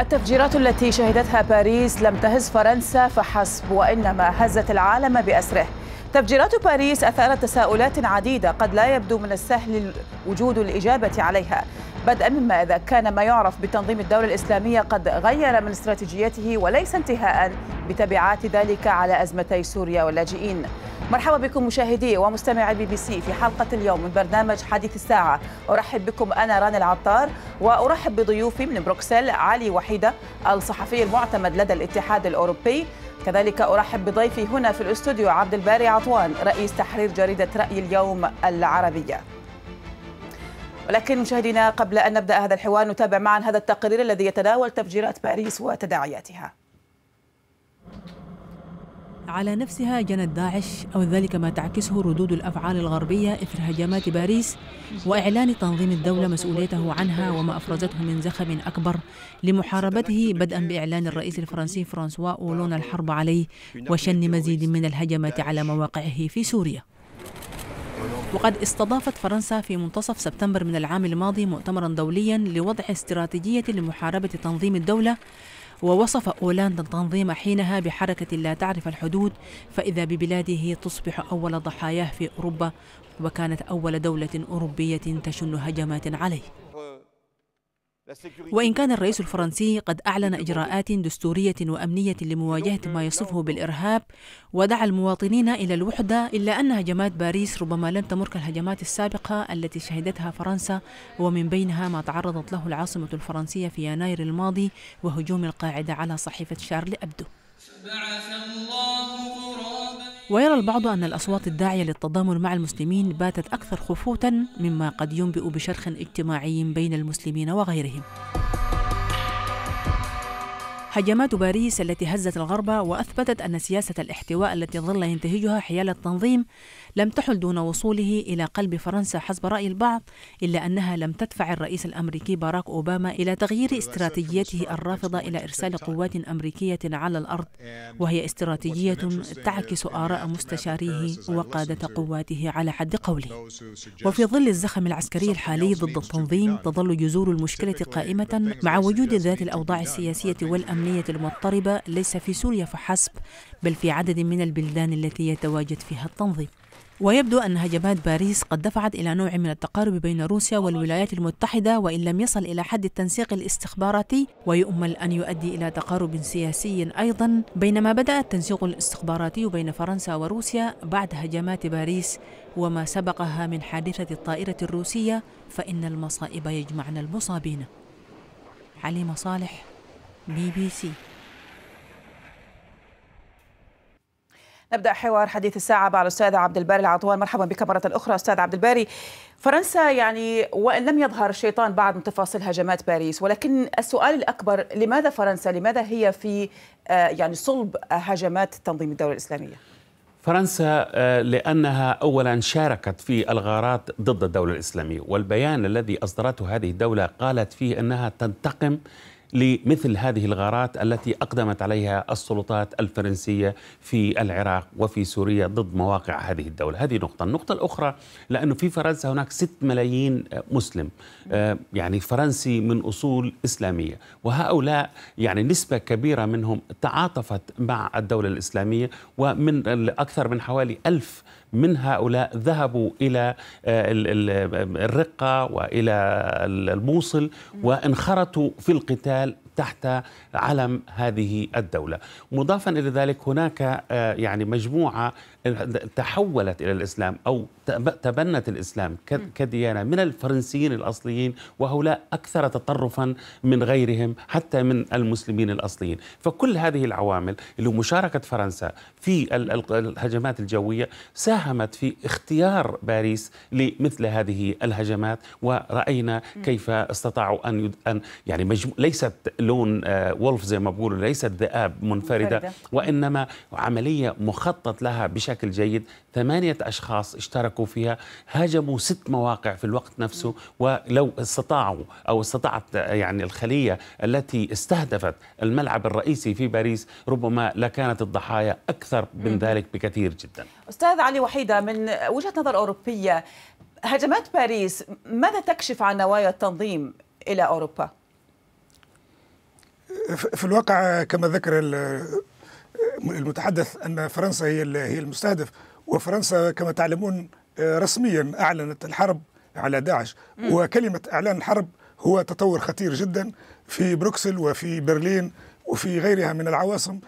التفجيرات التي شهدتها باريس لم تهز فرنسا فحسب وإنما هزت العالم بأسره تفجيرات باريس أثارت تساؤلات عديدة قد لا يبدو من السهل وجود الإجابة عليها بدءا مما إذا كان ما يعرف بتنظيم الدولة الإسلامية قد غير من استراتيجيته وليس انتهاء بتبعات ذلك على أزمتي سوريا واللاجئين مرحبا بكم مشاهدي ومستمعي بي بي سي في حلقة اليوم من برنامج حديث الساعة أرحب بكم أنا رانا العطار وأرحب بضيوفي من بروكسل علي وحيدة الصحفي المعتمد لدى الاتحاد الأوروبي كذلك أرحب بضيفي هنا في الاستوديو عبد الباري عطوان رئيس تحرير جريدة رأي اليوم العربية ولكن مشاهدينا قبل أن نبدأ هذا الحوار نتابع معا هذا التقرير الذي يتناول تفجيرات باريس وتداعياتها على نفسها جنت داعش أو ذلك ما تعكسه ردود الأفعال الغربية إثر هجمات باريس وإعلان تنظيم الدولة مسؤوليته عنها وما أفرزته من زخم أكبر لمحاربته بدءا بإعلان الرئيس الفرنسي فرانسوا أولون الحرب عليه وشن مزيد من الهجمات على مواقعه في سوريا وقد استضافت فرنسا في منتصف سبتمبر من العام الماضي مؤتمرا دوليا لوضع استراتيجية لمحاربة تنظيم الدولة ووصف أولاند التنظيم حينها بحركة لا تعرف الحدود فإذا ببلاده تصبح أول ضحاياه في أوروبا وكانت أول دولة أوروبية تشن هجمات عليه وإن كان الرئيس الفرنسي قد أعلن إجراءات دستورية وأمنية لمواجهة ما يصفه بالإرهاب ودعا المواطنين إلى الوحدة إلا أن هجمات باريس ربما لن تمر كالهجمات السابقة التي شهدتها فرنسا ومن بينها ما تعرضت له العاصمة الفرنسية في يناير الماضي وهجوم القاعدة على صحيفة شارل أبدو بعث الله ويرى البعض أن الأصوات الداعية للتضامن مع المسلمين باتت أكثر خفوتا مما قد ينبئ بشرخ اجتماعي بين المسلمين وغيرهم هجمات باريس التي هزت الغرب وأثبتت أن سياسة الاحتواء التي ظل ينتهجها حيال التنظيم لم تحل دون وصوله إلى قلب فرنسا حسب رأي البعض إلا أنها لم تدفع الرئيس الأمريكي باراك أوباما إلى تغيير استراتيجيته الرافضة إلى إرسال قوات أمريكية على الأرض وهي استراتيجية تعكس آراء مستشاريه وقادة قواته على حد قوله وفي ظل الزخم العسكري الحالي ضد التنظيم تظل جذور المشكلة قائمة مع وجود ذات الأوضاع السياسية والأمنية المضطربة ليس في سوريا فحسب بل في عدد من البلدان التي يتواجد فيها التنظيم ويبدو أن هجمات باريس قد دفعت إلى نوع من التقارب بين روسيا والولايات المتحدة وإن لم يصل إلى حد التنسيق الاستخباراتي ويؤمل أن يؤدي إلى تقارب سياسي أيضا بينما بدأ التنسيق الاستخباراتي بين فرنسا وروسيا بعد هجمات باريس وما سبقها من حادثة الطائرة الروسية فإن المصائب يجمعن المصابين علي مصالح بي بي سي نبدا حوار حديث الساعه مع الاستاذ عبد الباري العطوان مرحبا بك مره اخرى استاذ عبد الباري فرنسا يعني وان لم يظهر الشيطان بعد من تفاصيل هجمات باريس ولكن السؤال الاكبر لماذا فرنسا لماذا هي في آه، يعني صلب هجمات تنظيم الدوله الاسلاميه فرنسا آه، لانها اولا شاركت في الغارات ضد الدوله الاسلاميه والبيان الذي اصدرته هذه الدوله قالت فيه انها تنتقم لمثل هذه الغارات التي اقدمت عليها السلطات الفرنسيه في العراق وفي سوريا ضد مواقع هذه الدوله، هذه نقطه، النقطه الاخرى لانه في فرنسا هناك 6 ملايين مسلم آه، يعني فرنسي من اصول اسلاميه، وهؤلاء يعني نسبه كبيره منهم تعاطفت مع الدوله الاسلاميه ومن اكثر من حوالي ألف من هؤلاء ذهبوا إلى آه، الرقة وإلى الموصل وانخرطوا في القتال تحت علم هذه الدولة مضافا إلى ذلك هناك آه، يعني مجموعة تحولت إلى الإسلام أو تبنت الإسلام كديانة من الفرنسيين الأصليين وهؤلاء أكثر تطرفا من غيرهم حتى من المسلمين الأصليين فكل هذه العوامل اللي مشاركة فرنسا في الهجمات الجوية ساهمت في اختيار باريس لمثل هذه الهجمات ورأينا كيف استطاعوا أن, أن يعني مجمو... ليست لون آه، وولف زي ما بقولوا ليست ذئاب منفردة وإنما عملية مخطط لها بشكل بشكل جيد ثمانية أشخاص اشتركوا فيها هاجموا ست مواقع في الوقت نفسه ولو استطاعوا أو استطاعت يعني الخلية التي استهدفت الملعب الرئيسي في باريس ربما لكانت الضحايا أكثر من ذلك بكثير جدا أستاذ علي وحيدة من وجهة نظر أوروبية هجمات باريس ماذا تكشف عن نوايا التنظيم إلى أوروبا؟ في الواقع كما ذكر المتحدث أن فرنسا هي هي المستهدف وفرنسا كما تعلمون آه، رسميا أعلنت الحرب على داعش وكلمة إعلان الحرب هو تطور خطير جدا في بروكسل وفي برلين وفي غيرها من العواصم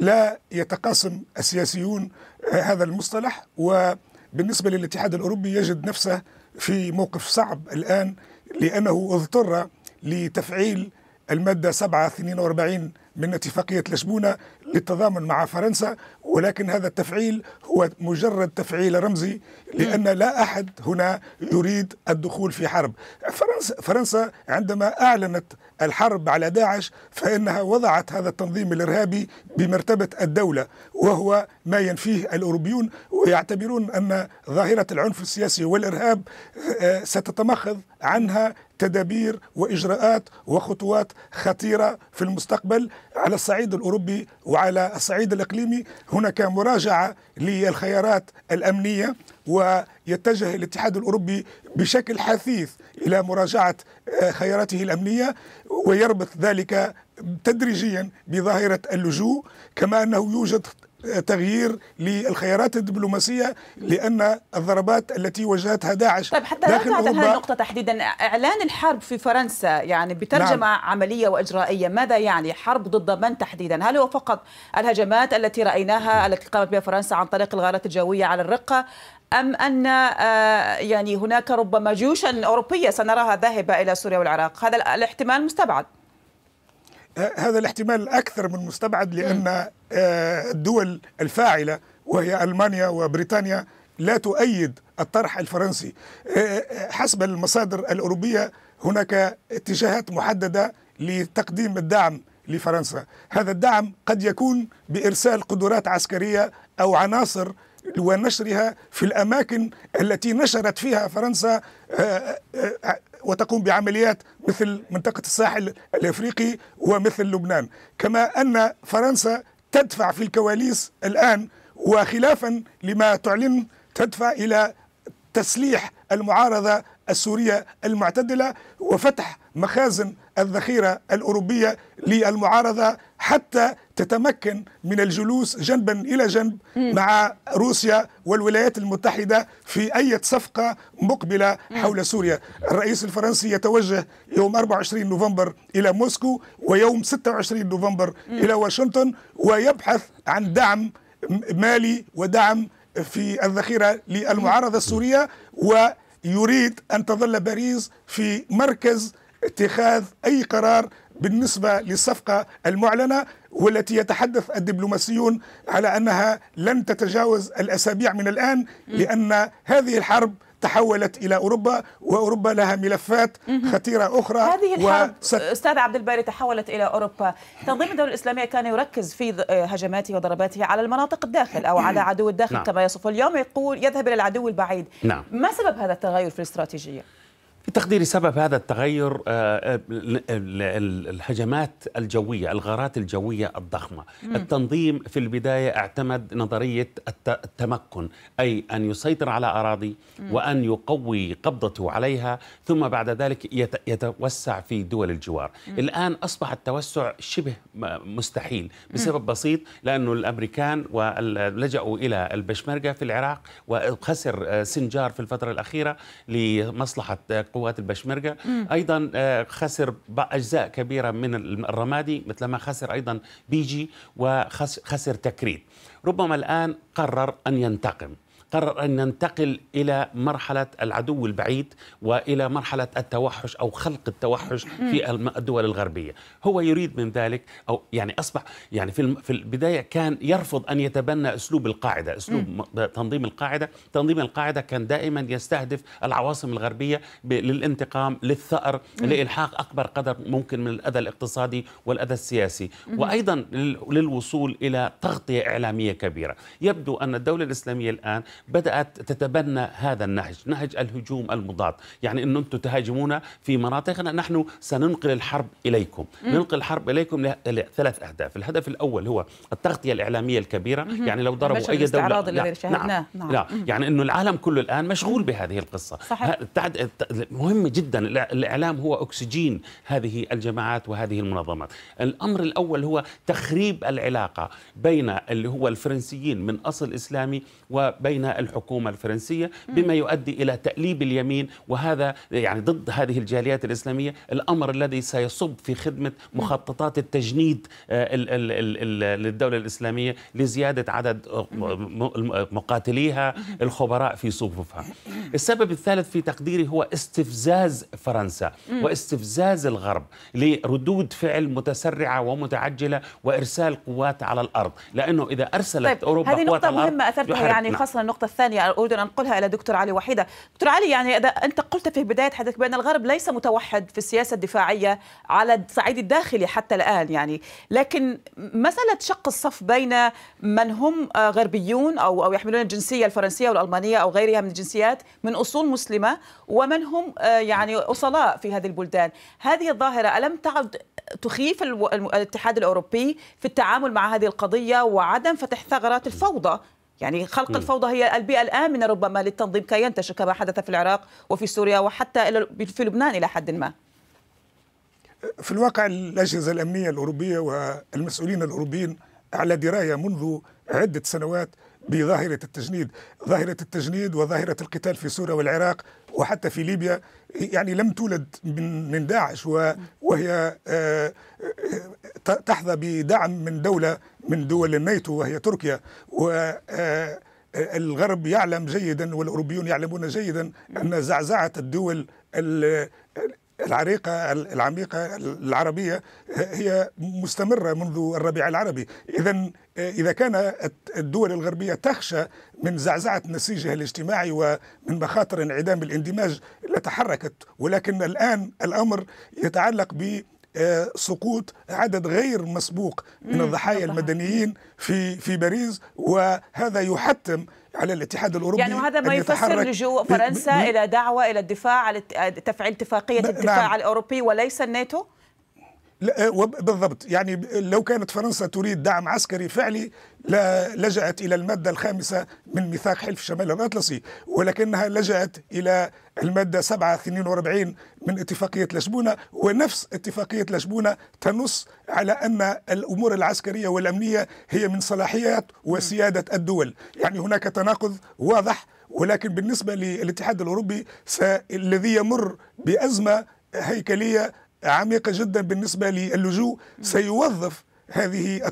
لا يتقاسم السياسيون آه، هذا المصطلح وبالنسبة للاتحاد الأوروبي يجد نفسه في موقف صعب الآن لأنه اضطر لتفعيل المادة 742 من اتفاقية لشبونة للتضامن مع فرنسا ولكن هذا التفعيل هو مجرد تفعيل رمزي لأن لا أحد هنا يريد الدخول في حرب فرنسا, فرنسا عندما أعلنت الحرب على داعش فإنها وضعت هذا التنظيم الإرهابي بمرتبة الدولة وهو ما ينفيه الأوروبيون ويعتبرون أن ظاهرة العنف السياسي والإرهاب آه، ستتمخض عنها تدابير وإجراءات وخطوات خطيرة في المستقبل على الصعيد الأوروبي وعلى الصعيد الإقليمي هناك مراجعة للخيارات الأمنية ويتجه الاتحاد الأوروبي بشكل حثيث إلى مراجعة آه، خياراته الأمنية ويربط ذلك تدريجيا بظاهرة اللجوء كما أنه يوجد تغيير للخيارات الدبلوماسيه لان الضربات التي وجهتها داعش طيب حتى داخل لو هذه النقطه تحديدا اعلان الحرب في فرنسا يعني بترجمه نعم. عمليه واجرائيه ماذا يعني حرب ضد من تحديدا هل هو فقط الهجمات التي رايناها التي قامت بها فرنسا عن طريق الغارات الجويه على الرقه ام ان آه، يعني هناك ربما جيوشا اوروبيه سنراها ذاهبه الى سوريا والعراق هذا الاحتمال مستبعد آه، هذا الاحتمال اكثر من مستبعد لان آه، الدول الفاعلة وهي ألمانيا وبريطانيا لا تؤيد الطرح الفرنسي آه، آه، حسب المصادر الأوروبية هناك اتجاهات محددة لتقديم الدعم لفرنسا هذا الدعم قد يكون بإرسال قدرات عسكرية أو عناصر ونشرها في الأماكن التي نشرت فيها فرنسا وتقوم بعمليات مثل منطقة الساحل الأفريقي ومثل لبنان كما أن فرنسا تدفع في الكواليس الآن وخلافا لما تعلن تدفع إلى تسليح المعارضة السورية المعتدلة وفتح مخازن الذخيرة الأوروبية للمعارضة حتى تتمكن من الجلوس جنبا الى جنب م. مع روسيا والولايات المتحده في اي صفقه مقبله م. حول سوريا. الرئيس الفرنسي يتوجه يوم 24 نوفمبر الى موسكو ويوم 26 نوفمبر م. الى واشنطن ويبحث عن دعم مالي ودعم في الذخيره للمعارضه السوريه ويريد ان تظل باريس في مركز اتخاذ أي قرار بالنسبة للصفقة المعلنة والتي يتحدث الدبلوماسيون على أنها لن تتجاوز الأسابيع من الآن لأن هذه الحرب تحولت الى اوروبا واوروبا لها ملفات خطيره اخرى هذه الحرب وست... استاذ عبد الباري تحولت الى اوروبا تنظيم الدوله الاسلاميه كان يركز في آه، هجماته وضرباته على المناطق الداخل او على عدو الداخل نعم. كما يصف اليوم يقول يذهب الى العدو البعيد نعم. ما سبب هذا التغير في الاستراتيجيه بتقديري سبب هذا التغير آه، آه، الهجمات الجوية الغارات الجوية الضخمة مم. التنظيم في البداية اعتمد نظرية التمكن أي أن يسيطر على أراضي مم. وأن يقوي قبضته عليها ثم بعد ذلك يتوسع في دول الجوار مم. الآن أصبح التوسع شبه مستحيل بسبب بسيط لأنه الأمريكان لجأوا إلى البشمركة في العراق وخسر آه، سنجار في الفترة الأخيرة لمصلحة قوات البشمركة أيضا آه، خسر أجزاء كبيرة من الرمادي مثل ما خسر أيضا بيجي وخسر تكريت ربما الآن قرر أن ينتقم قرر أن ننتقل إلى مرحلة العدو البعيد وإلى مرحلة التوحش أو خلق التوحش في الدول الغربية هو يريد من ذلك أو يعني أصبح يعني في, في البداية كان يرفض أن يتبنى أسلوب القاعدة أسلوب تنظيم القاعدة تنظيم القاعدة كان دائما يستهدف العواصم الغربية للانتقام للثأر لإلحاق أكبر قدر ممكن من الأذى الاقتصادي والأذى السياسي وأيضا للوصول إلى تغطية إعلامية كبيرة يبدو أن الدولة الإسلامية الآن بدأت تتبنى هذا النهج نهج الهجوم المضاد يعني ان أنتم تهاجمونا في مناطقنا نحن سننقل الحرب إليكم مم. ننقل الحرب إليكم لثلاث أهداف الهدف الأول هو التغطية الإعلامية الكبيرة مم. يعني لو ضربوا أي دولة لا. نعم. نعم. لا. يعني أنه العالم كله الآن مشغول بهذه القصة صحيح. مهم جدا الإعلام هو أكسجين هذه الجماعات وهذه المنظمات الأمر الأول هو تخريب العلاقة بين اللي هو الفرنسيين من أصل إسلامي وبين الحكومة الفرنسية بما يؤدي إلى تأليب اليمين وهذا يعني ضد هذه الجاليات الإسلامية الأمر الذي سيصب في خدمة مخططات التجنيد آه، للدولة الإسلامية لزيادة عدد مقاتليها الخبراء في صفوفها السبب الثالث في تقديري هو استفزاز فرنسا واستفزاز الغرب لردود فعل متسرعة ومتعجلة وإرسال قوات على الأرض لأنه إذا أرسلت طيب أوروبا هذه نقطة مهمة أثرتها يعني خاصة نعم. النقطة الثانية أريد أن أنقلها إلى دكتور علي وحيدة دكتور علي يعني أنت قلت في بداية حديثك بأن الغرب ليس متوحد في السياسة الدفاعية على الصعيد الداخلي حتى الآن يعني لكن مسألة شق الصف بين من هم غربيون أو أو يحملون الجنسية الفرنسية والألمانية أو غيرها من الجنسيات من أصول مسلمة ومن هم يعني أصلاء في هذه البلدان هذه الظاهرة ألم تعد تخيف الاتحاد الأوروبي في التعامل مع هذه القضية وعدم فتح ثغرات الفوضى يعني خلق م. الفوضى هي البيئة الآمنة ربما للتنظيم كي ينتشر كما حدث في العراق وفي سوريا وحتى في لبنان إلى حد ما في الواقع الأجهزة الأمنية الأوروبية والمسؤولين الأوروبيين على دراية منذ عدة سنوات بظاهرة التجنيد ظاهرة التجنيد وظاهرة القتال في سوريا والعراق وحتى في ليبيا يعني لم تولد من من داعش وهي آه، آه، تحظى بدعم من دولة من دول الناتو وهي تركيا و آه، الغرب يعلم جيدا والاوروبيون يعلمون جيدا ان زعزعه الدول العريقة العميقة العربية هي مستمرة منذ الربيع العربي إذا إذا كان الدول الغربية تخشى من زعزعة نسيجها الاجتماعي ومن مخاطر انعدام الاندماج لتحركت ولكن الآن الأمر يتعلق ب آه، سقوط عدد غير مسبوق من الضحايا المدنيين في في باريس وهذا يحتم على الاتحاد الاوروبي يعني وهذا ما يفسر لجوء فرنسا الى دعوه الى الدفاع على تفعيل اتفاقيه الدفاع نعم. الاوروبي وليس الناتو آه، بالضبط يعني لو كانت فرنسا تريد دعم عسكري فعلي لجأت إلى المادة الخامسة من ميثاق حلف شمال الأطلسي ولكنها لجأت إلى المادة 742 من اتفاقية لشبونة ونفس اتفاقية لشبونة تنص على أن الأمور العسكرية والأمنية هي من صلاحيات وسيادة الدول يعني هناك تناقض واضح ولكن بالنسبة للاتحاد الأوروبي الذي يمر بأزمة هيكلية عميقة جدا بالنسبة للجوء سيوظف هذه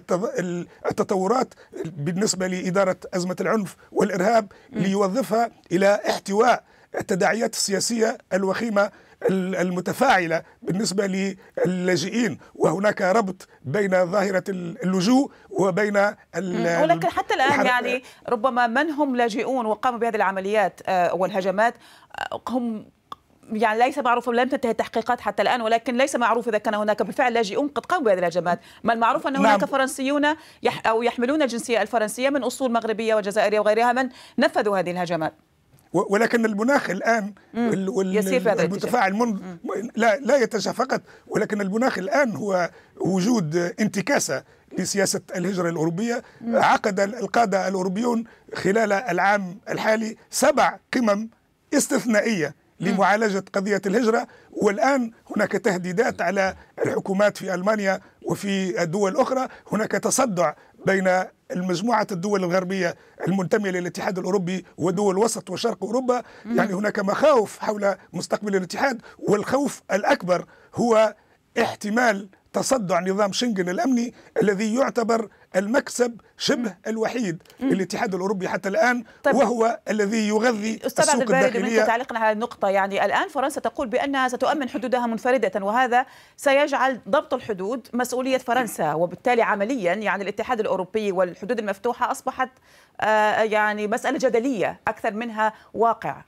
التطورات بالنسبة لإدارة أزمة العنف والإرهاب ليوظفها إلى احتواء التداعيات السياسية الوخيمة المتفاعلة بالنسبة للاجئين وهناك ربط بين ظاهرة اللجوء وبين ولكن حتى الآن يعني ربما من هم لاجئون وقاموا بهذه العمليات آه، والهجمات آه، هم يعني ليس معروف لم تنتهي التحقيقات حتى الان ولكن ليس معروف اذا كان هناك بالفعل لاجئون قد قاموا بهذه الهجمات، ما المعروف ان هناك نعم. فرنسيون يح او يحملون الجنسيه الفرنسيه من اصول مغربيه وجزائريه وغيرها من نفذوا هذه الهجمات. ولكن المناخ الان يسير في هذا المتفاعل من لا لا يتجه فقط ولكن المناخ الان هو وجود انتكاسه لسياسه الهجره الاوروبيه مم. عقد القاده الاوروبيون خلال العام الحالي سبع قمم استثنائيه لمعالجة قضية الهجرة والآن هناك تهديدات على الحكومات في ألمانيا وفي دول أخرى هناك تصدع بين المجموعة الدول الغربية المنتمية للاتحاد الأوروبي ودول وسط وشرق أوروبا يعني هناك مخاوف حول مستقبل الاتحاد والخوف الأكبر هو احتمال تصدع نظام شنغن الأمني الذي يعتبر المكسب شبه الوحيد للاتحاد الاوروبي حتى الان طيب. وهو الذي يغذي أستاذ السوق الداخليه منك تعليقا على النقطه يعني الان فرنسا تقول بانها ستؤمن حدودها منفرده وهذا سيجعل ضبط الحدود مسؤوليه فرنسا وبالتالي عمليا يعني الاتحاد الاوروبي والحدود المفتوحه اصبحت آه، يعني مساله جدليه اكثر منها واقع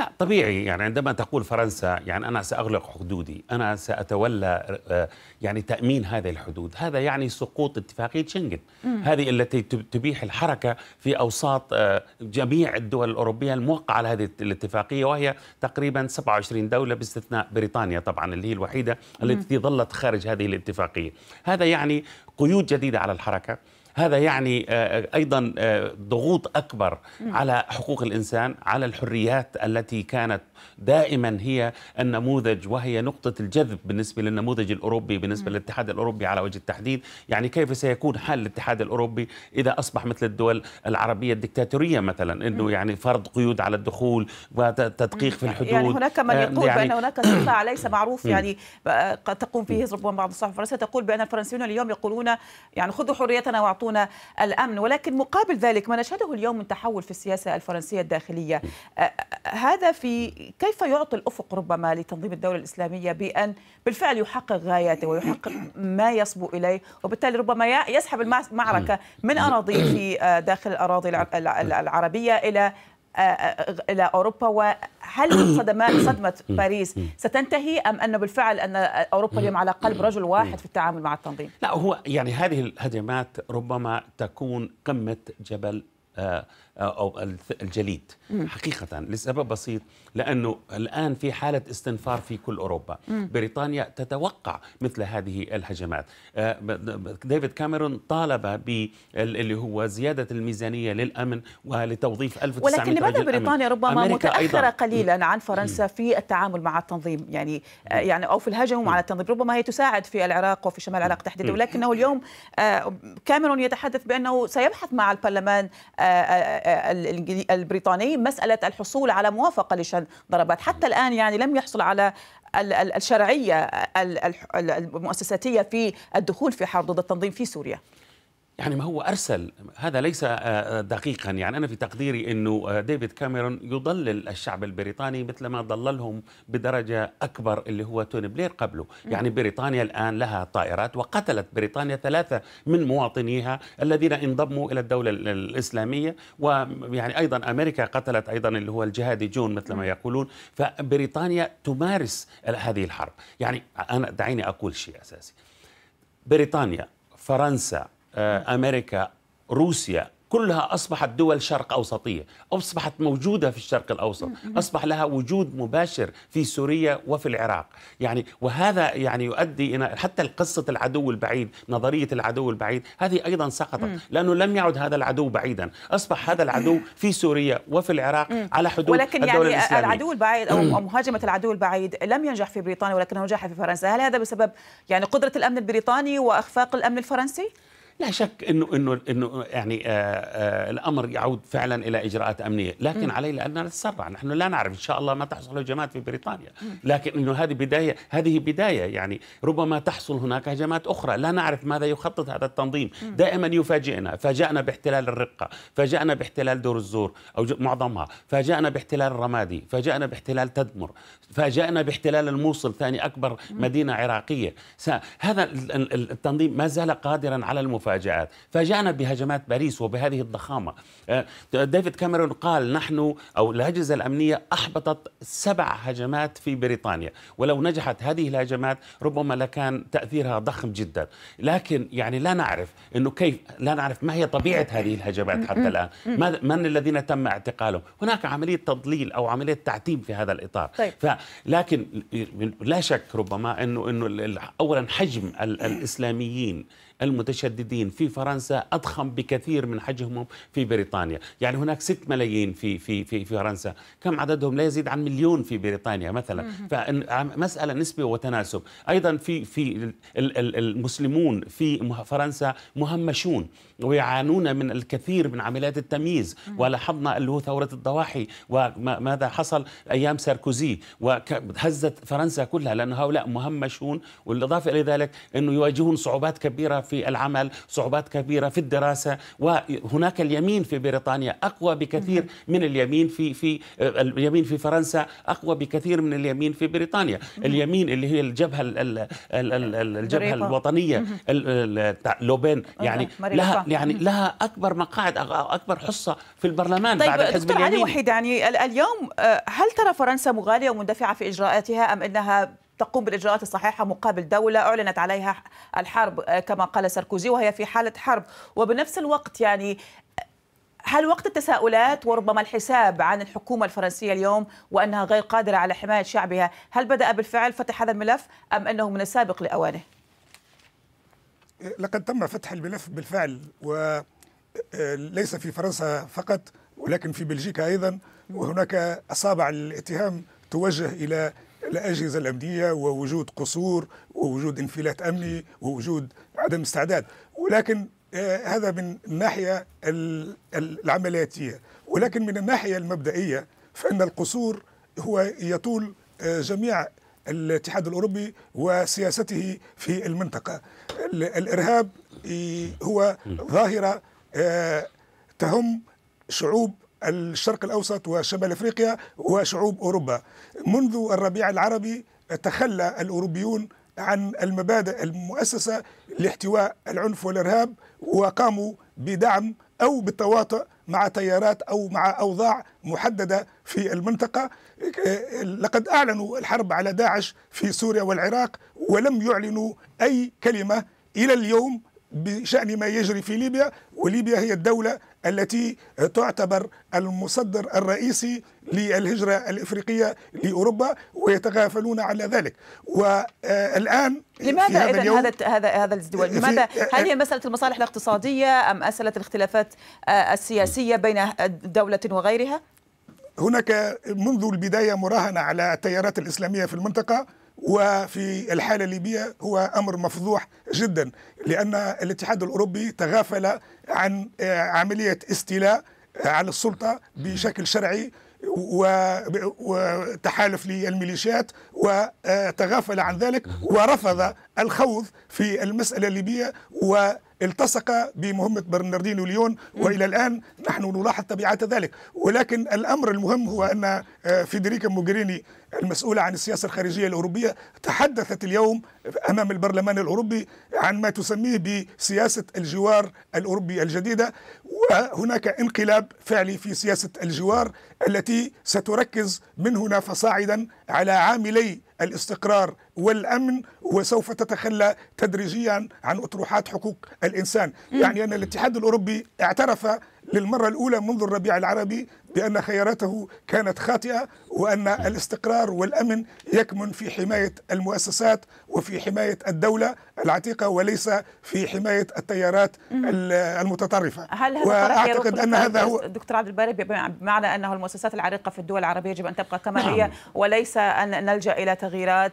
لا طبيعي يعني عندما تقول فرنسا يعني أنا سأغلق حدودي أنا سأتولى آه، يعني تأمين هذه الحدود هذا يعني سقوط اتفاقية شنغن هذه التي تبيح الحركة في أوساط آه، جميع الدول الأوروبية الموقعة على هذه الاتفاقية وهي تقريبا 27 دولة باستثناء بريطانيا طبعا اللي هي الوحيدة التي ظلت خارج هذه الاتفاقية هذا يعني قيود جديدة على الحركة هذا يعني آه، آه، ايضا آه، ضغوط اكبر على حقوق الانسان على الحريات التي كانت دائما هي النموذج وهي نقطة الجذب بالنسبة للنموذج الأوروبي بالنسبة للاتحاد الأوروبي على وجه التحديد يعني كيف سيكون حال الاتحاد الأوروبي إذا أصبح مثل الدول العربية الدكتاتورية مثلا أنه يعني فرض قيود على الدخول وتدقيق في الحدود يعني هناك من آه، يقول يعني بأن هناك صفة ليس معروف يعني آه، قد تقوم فيه ربما بعض الصحف الفرنسية تقول بأن الفرنسيون اليوم يقولون يعني خذوا حريتنا واعطونا الأمن ولكن مقابل ذلك ما نشهده اليوم من تحول في السياسة الفرنسية الداخلية آه، هذا في كيف يعطي الافق ربما لتنظيم الدوله الاسلاميه بان بالفعل يحقق غاياته ويحقق ما يصبو اليه وبالتالي ربما يسحب المعركه من اراضيه في آه، داخل الاراضي العربيه الى آه، آه، الى اوروبا وهل صدمات صدمه باريس ستنتهي ام انه بالفعل ان اوروبا اليوم على قلب رجل واحد في التعامل مع التنظيم؟ لا هو يعني هذه الهجمات ربما تكون قمه جبل آه، او الجليد حقيقه لسبب بسيط لانه الان في حاله استنفار في كل اوروبا بريطانيا تتوقع مثل هذه الهجمات آه، ديفيد كاميرون طالب باللي هو زياده الميزانيه للامن ولتوظيف 1900 ولكن لماذا بريطانيا ربما متاخره قليلا عن فرنسا في التعامل مع التنظيم يعني آه، يعني او في الهجوم على التنظيم ربما هي تساعد في العراق وفي شمال العراق تحديدا ولكنه اليوم كاميرون يتحدث بانه سيبحث مع البرلمان البريطاني مسألة الحصول على موافقة لشن ضربات حتى الآن يعني لم يحصل على الشرعية المؤسساتية في الدخول في حرب ضد التنظيم في سوريا يعني ما هو ارسل هذا ليس آه، آه، دقيقا يعني انا في تقديري انه آه، ديفيد كاميرون يضلل الشعب البريطاني مثل ما ضللهم بدرجه اكبر اللي هو توني بلير قبله يعني بريطانيا الان لها طائرات وقتلت بريطانيا ثلاثه من مواطنيها الذين انضموا الى الدوله الاسلاميه ويعني ايضا امريكا قتلت ايضا اللي هو الجهادي جون مثل ما يقولون فبريطانيا تمارس هذه الحرب يعني انا دعيني اقول شيء اساسي بريطانيا فرنسا آه، امريكا روسيا كلها اصبحت دول شرق اوسطيه، اصبحت موجوده في الشرق الاوسط، اصبح لها وجود مباشر في سوريا وفي العراق، يعني وهذا يعني يؤدي الى حتى قصه العدو البعيد، نظريه العدو البعيد، هذه ايضا سقطت لانه لم يعد هذا العدو بعيدا، اصبح هذا العدو في سوريا وفي العراق على حدود ولكن الدولة يعني الإسلامية. العدو البعيد او مهاجمه العدو البعيد لم ينجح في بريطانيا ولكنه نجح في فرنسا، هل هذا بسبب يعني قدره الامن البريطاني واخفاق الامن الفرنسي؟ لا شك انه انه انه يعني آآ آه، آآ آه، الامر يعود فعلا الى اجراءات امنيه، لكن م. علينا ان نتسرع، نحن لا نعرف ان شاء الله ما تحصل هجمات في بريطانيا، م. لكن انه هذه بدايه هذه بدايه يعني ربما تحصل هناك هجمات اخرى، لا نعرف ماذا يخطط هذا التنظيم، م. دائما يفاجئنا، فاجأنا باحتلال الرقه، فاجأنا باحتلال دور الزور او معظمها، فاجأنا باحتلال الرمادي، فاجأنا باحتلال تدمر، فاجأنا باحتلال الموصل ثاني اكبر مدينه عراقيه، هذا التنظيم ما زال قادرا على المفاوضات مفاجآت فاجأنا بهجمات باريس وبهذه الضخامة آه، ديفيد كاميرون قال نحن أو الأجهزة الأمنية أحبطت سبع هجمات في بريطانيا ولو نجحت هذه الهجمات ربما لكان تأثيرها ضخم جدا لكن يعني لا نعرف أنه كيف لا نعرف ما هي طبيعة هذه الهجمات حتى الآن من الذين تم اعتقالهم هناك عملية تضليل أو عملية تعتيم في هذا الإطار طيب. لكن لا شك ربما أنه, إنه أولا حجم الإسلاميين المتشددين في فرنسا أضخم بكثير من حجمهم في بريطانيا يعني هناك 6 ملايين في, في, في, فرنسا كم عددهم لا يزيد عن مليون في بريطانيا مثلا فمسألة نسبة وتناسب أيضا في, في المسلمون في فرنسا مهمشون ويعانون من الكثير من عمليات التمييز ولاحظنا اللي هو ثورة الضواحي وماذا حصل أيام ساركوزي وهزت فرنسا كلها لأن هؤلاء مهمشون والإضافة إلى ذلك أنه يواجهون صعوبات كبيرة في العمل صعوبات كبيرة في الدراسة وهناك اليمين في بريطانيا أقوى بكثير من اليمين في في اليمين في فرنسا أقوى بكثير من اليمين في بريطانيا اليمين اللي هي الجبهة الجبهة الوطنية لوبين يعني لها يعني لها اكبر مقاعد او اكبر حصه في البرلمان طيب بعد طيب دكتور علي وحيد يعني اليوم آه، هل ترى فرنسا مغاليه ومندفعه في اجراءاتها ام انها تقوم بالإجراءات الصحيحة مقابل دولة أعلنت عليها الحرب آه، كما قال ساركوزي وهي في حالة حرب وبنفس الوقت يعني هل وقت التساؤلات وربما الحساب عن الحكومة الفرنسية اليوم وأنها غير قادرة على حماية شعبها هل بدأ بالفعل فتح هذا الملف أم أنه من السابق لأوانه؟ لقد تم فتح الملف بالفعل وليس آه، في فرنسا فقط ولكن في بلجيكا أيضا وهناك أصابع الاتهام توجه إلى الأجهزة الأمنية ووجود قصور ووجود انفلات أمني ووجود عدم استعداد ولكن آه، هذا من الناحية العملياتية ولكن من الناحية المبدئية فإن القصور هو يطول آه، جميع الاتحاد الأوروبي وسياسته في المنطقة الارهاب هو ظاهره آه، تهم شعوب الشرق الاوسط وشمال افريقيا وشعوب اوروبا منذ الربيع العربي تخلى الاوروبيون عن المبادئ المؤسسه لاحتواء العنف والارهاب وقاموا بدعم او بالتواطؤ مع تيارات او مع اوضاع محدده في المنطقه لقد أعلنوا الحرب على داعش في سوريا والعراق ولم يعلنوا أي كلمة إلى اليوم بشأن ما يجري في ليبيا وليبيا هي الدولة التي تعتبر المصدر الرئيسي للهجرة الإفريقية لأوروبا ويتغافلون على ذلك والآن لماذا هذا إذن هذا هذا هذا الازدواج؟ لماذا آه، هل هي مسألة المصالح الاقتصادية أم مسألة الاختلافات آه، السياسية بين دولة وغيرها؟ هناك منذ البداية مراهنة على التيارات الإسلامية في المنطقة وفي الحالة الليبية هو أمر مفضوح جدا لأن الاتحاد الأوروبي تغافل عن آه، عملية استيلاء آه، على السلطة بشكل شرعي وتحالف للميليشيات وتغافل آه، عن ذلك ورفض الخوض في المسألة الليبية و التصق بمهمة برناردينو ليون وإلى الآن نحن نلاحظ تبعات ذلك ولكن الأمر المهم هو أن آه، فيدريكا موغريني المسؤولة عن السياسة الخارجية الأوروبية تحدثت اليوم أمام البرلمان الأوروبي عن ما تسميه بسياسة الجوار الأوروبي الجديدة وهناك انقلاب فعلي في سياسة الجوار التي ستركز من هنا فصاعدا على عاملي الاستقرار والأمن وسوف تتخلى تدريجيا عن أطروحات حقوق الإنسان يعني أن الاتحاد الأوروبي اعترف للمرة الأولى منذ الربيع العربي بأن خياراته كانت خاطئة وأن الاستقرار والأمن يكمن في حماية المؤسسات وفي حماية الدولة العتيقة وليس في حماية التيارات المتطرفة هل هذا وأعتقد أن هذا هو دكتور عبد الباري بمعنى أنه المؤسسات العريقة في الدول العربية يجب أن تبقى كما نعم. هي وليس أن نلجأ إلى تغييرات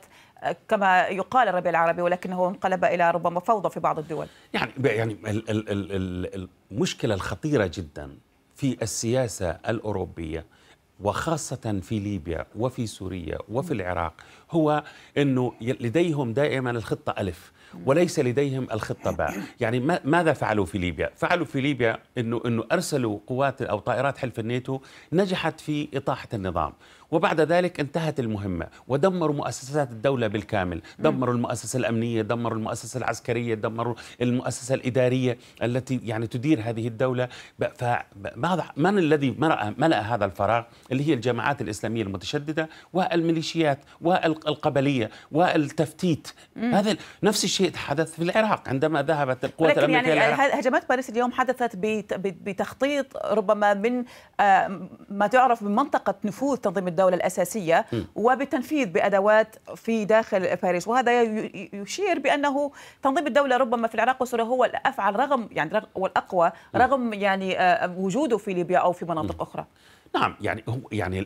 كما يقال الربيع العربي ولكنه انقلب الى ربما فوضى في بعض الدول يعني يعني المشكله الخطيره جدا في السياسه الاوروبيه وخاصة في ليبيا وفي سوريا وفي العراق هو أنه لديهم دائما الخطة ألف وليس لديهم الخطة باء يعني ماذا فعلوا في ليبيا فعلوا في ليبيا أنه, إنه أرسلوا قوات أو طائرات حلف الناتو نجحت في إطاحة النظام وبعد ذلك انتهت المهمة ودمروا مؤسسات الدولة بالكامل دمروا المؤسسة الأمنية دمروا المؤسسة العسكرية دمروا المؤسسة الإدارية التي يعني تدير هذه الدولة فماذا من الذي ملأ هذا الفراغ اللي هي الجماعات الإسلامية المتشددة والميليشيات والقبلية والتفتيت مم. هذا نفس الشيء حدث في العراق عندما ذهبت القوات يعني الأمريكية يعني هجمات باريس اليوم حدثت بتخطيط ربما من آه، ما تعرف بمنطقة نفوذ تنظيم الدولة الدولة الأساسية وبالتنفيذ بأدوات في داخل باريس وهذا يشير بأنه تنظيم الدولة ربما في العراق وسوريا هو الأفعل رغم يعني هو الأقوى رغم يعني آه، وجوده في ليبيا أو في مناطق أخرى نعم يعني هو يعني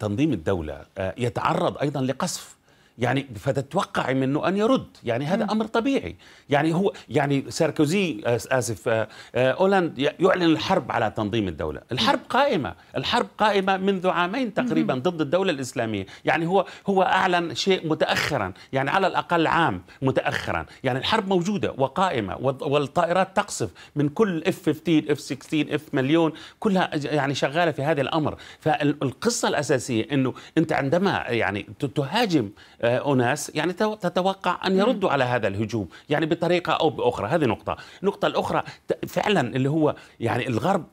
تنظيم الدولة آه، يتعرض أيضا لقصف يعني فتتوقعي منه ان يرد يعني هذا م. امر طبيعي يعني هو يعني ساركوزي اسف اولاند يعلن الحرب على تنظيم الدوله الحرب قائمه الحرب قائمه منذ عامين تقريبا ضد الدوله الاسلاميه يعني هو هو اعلن شيء متاخرا يعني على الاقل عام متاخرا يعني الحرب موجوده وقائمه والطائرات تقصف من كل اف 15 اف 16 اف مليون كلها يعني شغاله في هذا الامر فالقصه الاساسيه انه انت عندما يعني تهاجم آه، أناس يعني تتوقع أن يردوا على هذا الهجوم يعني بطريقة أو بأخرى هذه نقطة النقطة الأخرى فعلا اللي هو يعني الغرب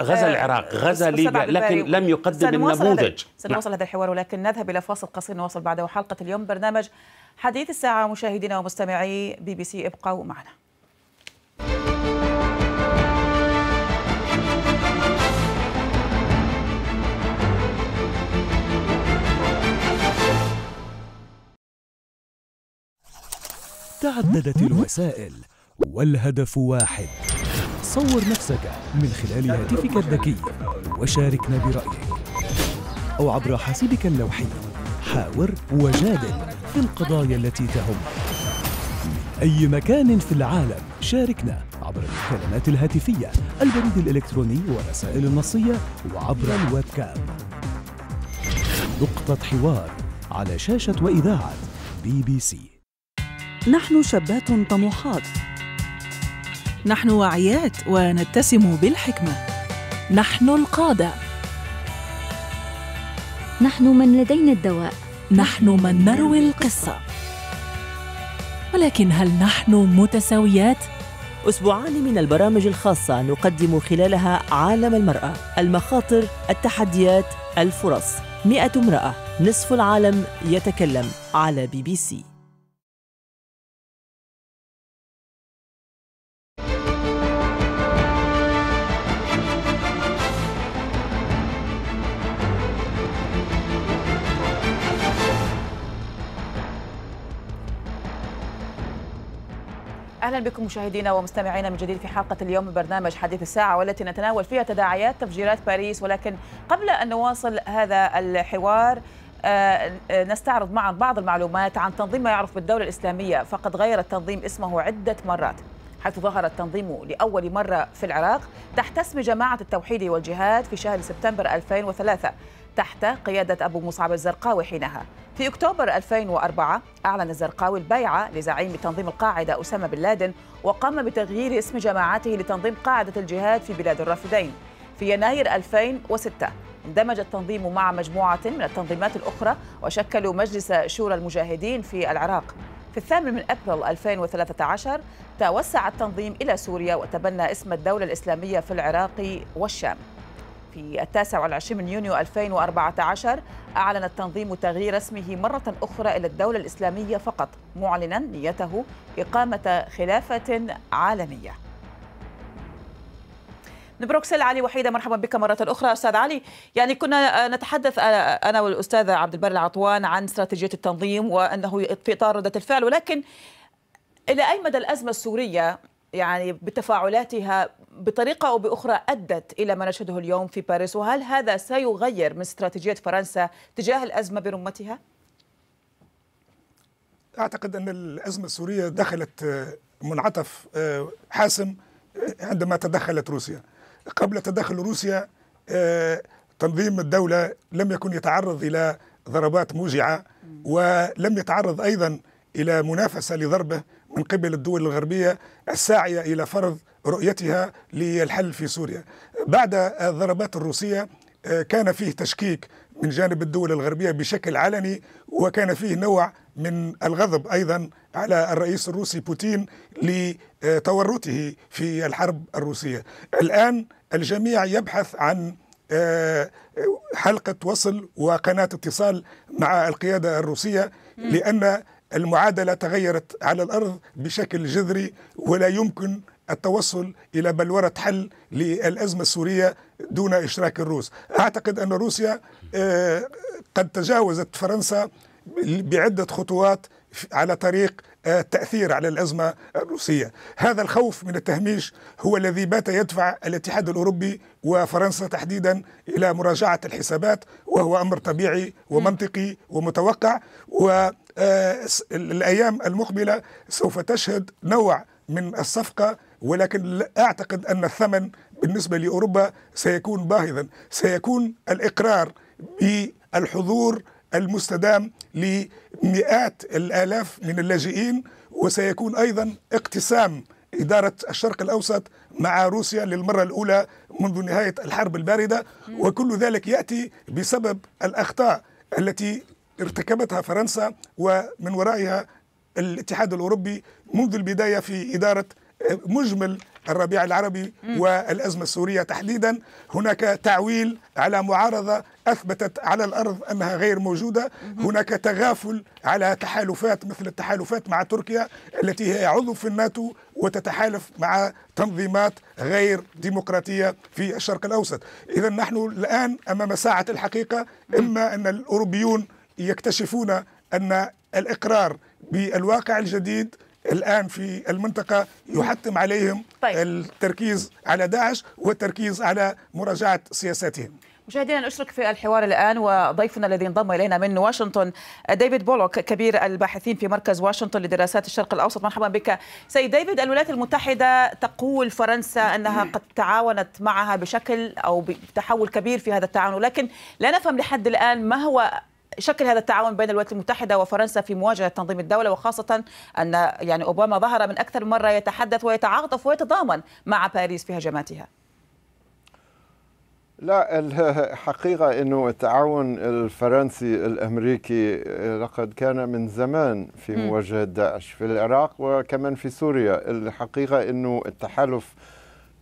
غزا آه، العراق غزا ليبيا لكن لم يقدم النموذج سنواصل نعم. هذا الحوار ولكن نذهب إلى فاصل قصير نواصل بعده حلقة اليوم برنامج حديث الساعة مشاهدينا ومستمعي بي بي سي ابقوا معنا تعددت الوسائل والهدف واحد صور نفسك من خلال هاتفك الذكي وشاركنا برأيك أو عبر حاسبك اللوحي حاور وجادل في القضايا التي تهمك من أي مكان في العالم شاركنا عبر المكالمات الهاتفية البريد الإلكتروني والرسائل النصية وعبر الويب كام نقطة حوار على شاشة وإذاعة بي بي سي نحن شابات طموحات نحن واعيات ونتسم بالحكمة نحن القادة نحن من لدينا الدواء نحن من نروي القصة ولكن هل نحن متساويات؟ أسبوعان من البرامج الخاصة نقدم خلالها عالم المرأة المخاطر التحديات الفرص مئة امرأة نصف العالم يتكلم على بي بي سي اهلا بكم مشاهدينا ومستمعينا من جديد في حلقه اليوم من برنامج حديث الساعه والتي نتناول فيها تداعيات تفجيرات باريس ولكن قبل ان نواصل هذا الحوار آه، آه، نستعرض معا بعض المعلومات عن تنظيم ما يعرف بالدوله الاسلاميه فقد غير التنظيم اسمه عده مرات حيث ظهر التنظيم لأول مرة في العراق تحت اسم جماعة التوحيد والجهاد في شهر سبتمبر 2003 تحت قيادة أبو مصعب الزرقاوي حينها في أكتوبر 2004 أعلن الزرقاوي البيعة لزعيم تنظيم القاعدة أسامة بن لادن وقام بتغيير اسم جماعته لتنظيم قاعدة الجهاد في بلاد الرافدين في يناير 2006 اندمج التنظيم مع مجموعة من التنظيمات الأخرى وشكلوا مجلس شورى المجاهدين في العراق في الثامن من أبريل 2013 توسع التنظيم إلى سوريا وتبنى اسم الدولة الإسلامية في العراق والشام في التاسع والعشرين من يونيو 2014 أعلن التنظيم تغيير اسمه مرة أخرى إلى الدولة الإسلامية فقط معلنا نيته إقامة خلافة عالمية من بروكسل علي وحيده مرحبا بك مره اخرى استاذ علي يعني كنا آه، نتحدث آه، انا والاستاذ عبد البر العطوان عن استراتيجيه التنظيم وانه في اطار رده الفعل ولكن الى اي مدى الازمه السوريه يعني بتفاعلاتها بطريقة أو بأخرى أدت إلى ما نشهده اليوم في باريس وهل هذا سيغير من استراتيجية فرنسا تجاه الأزمة برمتها؟ أعتقد أن الأزمة السورية دخلت آه، منعطف آه، حاسم آه، عندما تدخلت روسيا قبل تدخل روسيا تنظيم الدولة لم يكن يتعرض إلى ضربات موجعة ولم يتعرض أيضا إلى منافسة لضربه من قبل الدول الغربية الساعية إلى فرض رؤيتها للحل في سوريا بعد الضربات الروسية آه، كان فيه تشكيك من جانب الدول الغربية بشكل علني وكان فيه نوع من الغضب أيضا على الرئيس الروسي بوتين لتورطه في الحرب الروسية الآن الجميع يبحث عن آه، حلقة وصل وقناة اتصال مع القيادة الروسية لأن المعادلة تغيرت على الأرض بشكل جذري ولا يمكن التوصل إلى بلورة حل للأزمة السورية دون إشراك الروس أعتقد أن روسيا آه، قد تجاوزت فرنسا بعدة خطوات على طريق التأثير آه، على الأزمة الروسية هذا الخوف من التهميش هو الذي بات يدفع الاتحاد الأوروبي وفرنسا تحديدا إلى مراجعة الحسابات وهو أمر طبيعي ومنطقي ومتوقع والأيام آه، المقبلة سوف تشهد نوع من الصفقة ولكن أعتقد أن الثمن بالنسبة لأوروبا سيكون باهظا سيكون الإقرار بالحضور المستدام لمئات الآلاف من اللاجئين وسيكون أيضا اقتسام إدارة الشرق الأوسط مع روسيا للمرة الأولى منذ نهاية الحرب الباردة وكل ذلك يأتي بسبب الأخطاء التي ارتكبتها فرنسا ومن ورائها الاتحاد الأوروبي منذ البداية في إدارة مجمل الربيع العربي والأزمة السورية تحديدا هناك تعويل على معارضة أثبتت على الأرض أنها غير موجودة هناك تغافل على تحالفات مثل التحالفات مع تركيا التي هي عضو في الناتو وتتحالف مع تنظيمات غير ديمقراطية في الشرق الأوسط إذا نحن الآن أمام ساعة الحقيقة إما أن الأوروبيون يكتشفون أن الإقرار بالواقع الجديد الآن في المنطقة يحتم عليهم طيب. التركيز على داعش والتركيز على مراجعة سياساتهم مشاهدينا نشرك في الحوار الآن وضيفنا الذي انضم إلينا من واشنطن ديفيد بولوك كبير الباحثين في مركز واشنطن لدراسات الشرق الأوسط مرحبا بك سيد ديفيد الولايات المتحدة تقول فرنسا أنها قد تعاونت معها بشكل أو بتحول كبير في هذا التعاون ولكن لا نفهم لحد الآن ما هو شكل هذا التعاون بين الولايات المتحدة وفرنسا في مواجهة تنظيم الدولة وخاصة أن يعني أوباما ظهر من أكثر مرة يتحدث ويتعاطف ويتضامن مع باريس في هجماتها لا الحقيقة أنه التعاون الفرنسي الأمريكي لقد كان من زمان في مواجهة داعش في العراق وكمان في سوريا الحقيقة أنه التحالف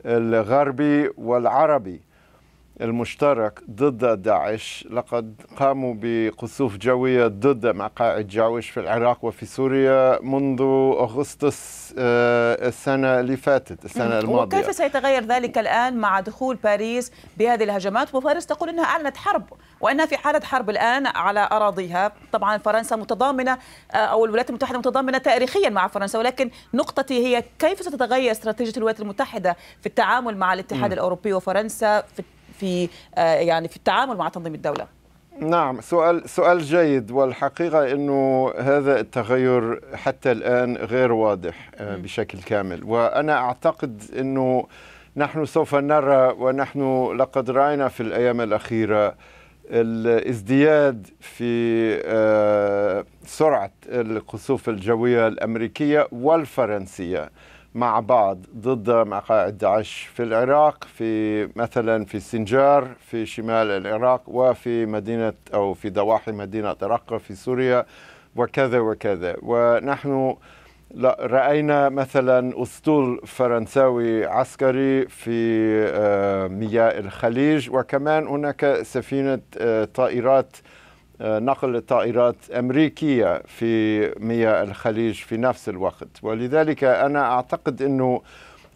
الغربي والعربي المشترك ضد داعش لقد قاموا بقصوف جوية ضد مقاعد جاوش في العراق وفي سوريا منذ أغسطس آه، السنة اللي فاتت السنة الماضية وكيف سيتغير ذلك الآن مع دخول باريس بهذه الهجمات وفارس تقول أنها أعلنت حرب وأنها في حالة حرب الآن على أراضيها طبعا فرنسا متضامنة آه، أو الولايات المتحدة متضامنة تاريخيا مع فرنسا ولكن نقطتي هي كيف ستتغير استراتيجية الولايات المتحدة في التعامل مع الاتحاد م. الأوروبي وفرنسا في في آه، يعني في التعامل مع تنظيم الدوله نعم سؤال سؤال جيد والحقيقه انه هذا التغير حتى الان غير واضح آه، بشكل كامل وانا اعتقد انه نحن سوف نرى ونحن لقد راينا في الايام الاخيره الازدياد في آه، سرعه القصوف الجويه الامريكيه والفرنسيه مع بعض ضد مقاعد داعش في العراق في مثلا في سنجار في شمال العراق وفي مدينة أو في ضواحي مدينة رقة في سوريا وكذا وكذا ونحن رأينا مثلا أسطول فرنساوي عسكري في آه، مياه الخليج وكمان هناك سفينة آه، طائرات آه، نقل طائرات أمريكية في مياه الخليج في نفس الوقت ولذلك أنا أعتقد أنه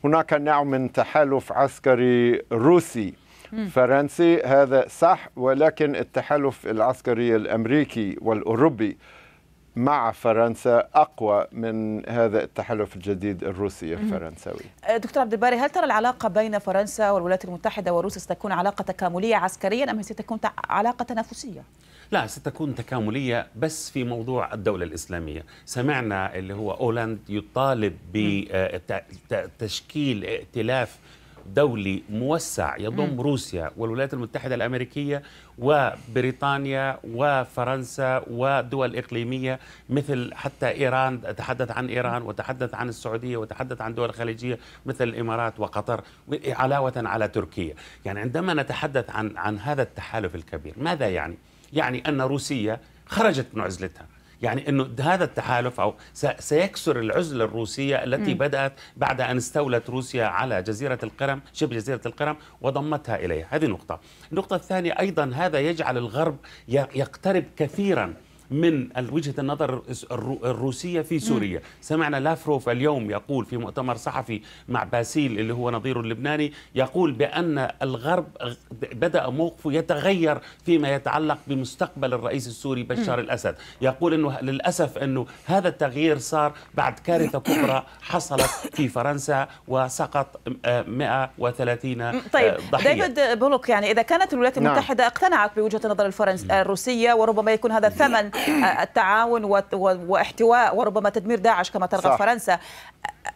هناك نوع من تحالف عسكري روسي فرنسي هذا صح ولكن التحالف العسكري الأمريكي والأوروبي مع فرنسا اقوى من هذا التحالف الجديد الروسي الفرنسوي. آه، دكتور عبد الباري هل ترى العلاقه بين فرنسا والولايات المتحده وروسيا ستكون علاقه تكامليه عسكريا ام ستكون علاقه تنافسيه؟ لا ستكون تكاملية بس في موضوع الدولة الإسلامية سمعنا اللي هو أولاند يطالب بتشكيل آه، ائتلاف دولي موسع يضم م. روسيا والولايات المتحدة الأمريكية وبريطانيا وفرنسا ودول إقليمية مثل حتى إيران تحدث عن إيران وتحدث عن السعودية وتحدث عن دول خليجية مثل الإمارات وقطر علاوة على تركيا يعني عندما نتحدث عن عن هذا التحالف الكبير ماذا يعني؟ يعني أن روسيا خرجت من عزلتها يعني انه هذا التحالف او سيكسر العزله الروسيه التي م. بدات بعد ان استولت روسيا على جزيره القرم شبه جزيره القرم وضمتها اليها هذه نقطه النقطه الثانيه ايضا هذا يجعل الغرب يقترب كثيرا من وجهه النظر الروسيه في سوريا، سمعنا لافروف اليوم يقول في مؤتمر صحفي مع باسيل اللي هو نظيره اللبناني يقول بان الغرب بدا موقفه يتغير فيما يتعلق بمستقبل الرئيس السوري بشار الاسد، يقول انه للاسف انه هذا التغيير صار بعد كارثه كبرى حصلت في فرنسا وسقط 130 آه، آه، طيب ضحيه ديفيد بولوك يعني اذا كانت الولايات نعم. المتحده نعم. اقتنعت بوجهه النظر الفرنس الروسيه وربما يكون هذا نعم. ثمن آه، التعاون واحتواء وربما تدمير داعش كما ترغب صح. فرنسا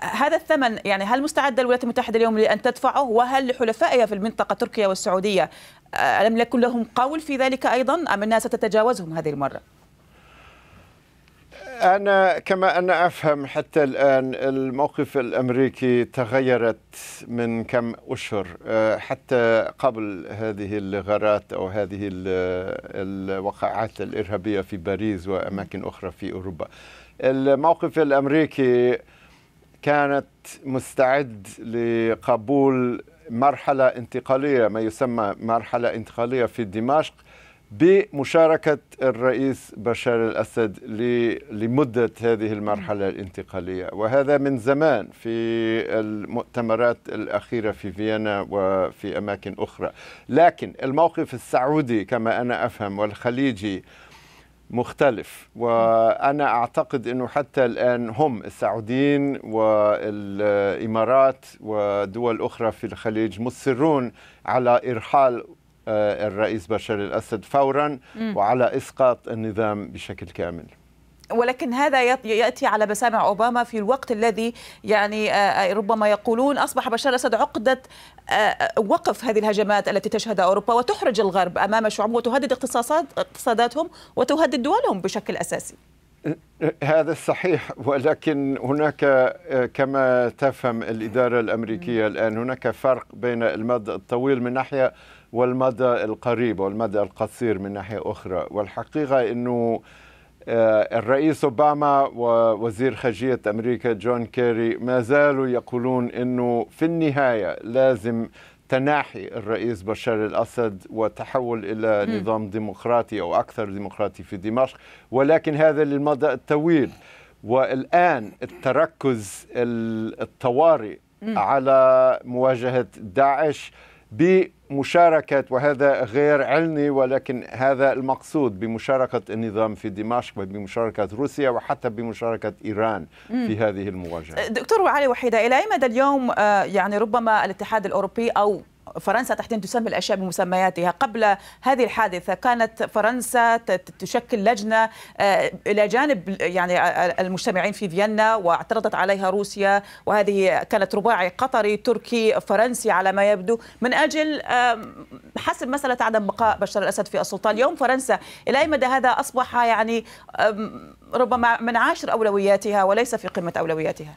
آه، هذا الثمن يعني هل مستعدة الولايات المتحدة اليوم لأن تدفعه وهل لحلفائها في المنطقة تركيا والسعودية آه، ألم يكن لهم قول في ذلك أيضا أم أنها ستتجاوزهم هذه المرة؟ أنا كما أنا أفهم حتى الآن الموقف الأمريكي تغيرت من كم أشهر آه، حتى قبل هذه الغارات أو هذه الوقعات الإرهابية في باريس وأماكن أخرى في أوروبا الموقف الأمريكي كانت مستعد لقبول مرحلة انتقالية ما يسمى مرحلة انتقالية في دمشق بمشاركة الرئيس بشار الأسد لمدة هذه المرحلة الانتقالية وهذا من زمان في المؤتمرات الأخيرة في فيينا وفي أماكن أخرى لكن الموقف السعودي كما أنا أفهم والخليجي مختلف وأنا أعتقد أنه حتى الآن هم السعوديين والإمارات ودول أخرى في الخليج مصرون على إرحال آه، الرئيس بشار الأسد فورا م. وعلى إسقاط النظام بشكل كامل ولكن هذا ياتي على مسامع اوباما في الوقت الذي يعني آه، آه، ربما يقولون اصبح بشار الاسد عقده وقف هذه الهجمات التي تشهدها اوروبا وتحرج الغرب امام شعوبهم وتهدد اقتصادات اقتصاداتهم وتهدد دولهم بشكل اساسي. هذا صحيح ولكن هناك كما تفهم الاداره الامريكيه الان هناك فرق بين المدى الطويل من ناحيه والمدى القريب والمدى القصير من ناحية أخرى والحقيقة أنه آه، الرئيس اوباما ووزير خارجيه امريكا جون كيري ما زالوا يقولون انه في النهايه لازم تناحي الرئيس بشار الاسد وتحول الى نظام ديمقراطي او اكثر ديمقراطي في دمشق ولكن هذا للمدى الطويل والان التركز الطوارئ على مواجهه داعش ب مشاركة وهذا غير علني ولكن هذا المقصود بمشاركة النظام في دمشق وبمشاركة روسيا وحتى بمشاركة إيران في هذه المواجهة دكتور علي وحيدة إلى أي مدى اليوم آه، يعني ربما الاتحاد الأوروبي أو فرنسا تحديدا تسمي الاشياء بمسمياتها قبل هذه الحادثه كانت فرنسا تشكل لجنه آه، الى جانب يعني آه، آه، المجتمعين في فيينا واعترضت عليها روسيا وهذه كانت رباعي قطري تركي فرنسي على ما يبدو من اجل حسب مساله عدم بقاء بشار الاسد في السلطه اليوم فرنسا الى اي مدى هذا اصبح يعني ربما من عاشر اولوياتها وليس في قمه اولوياتها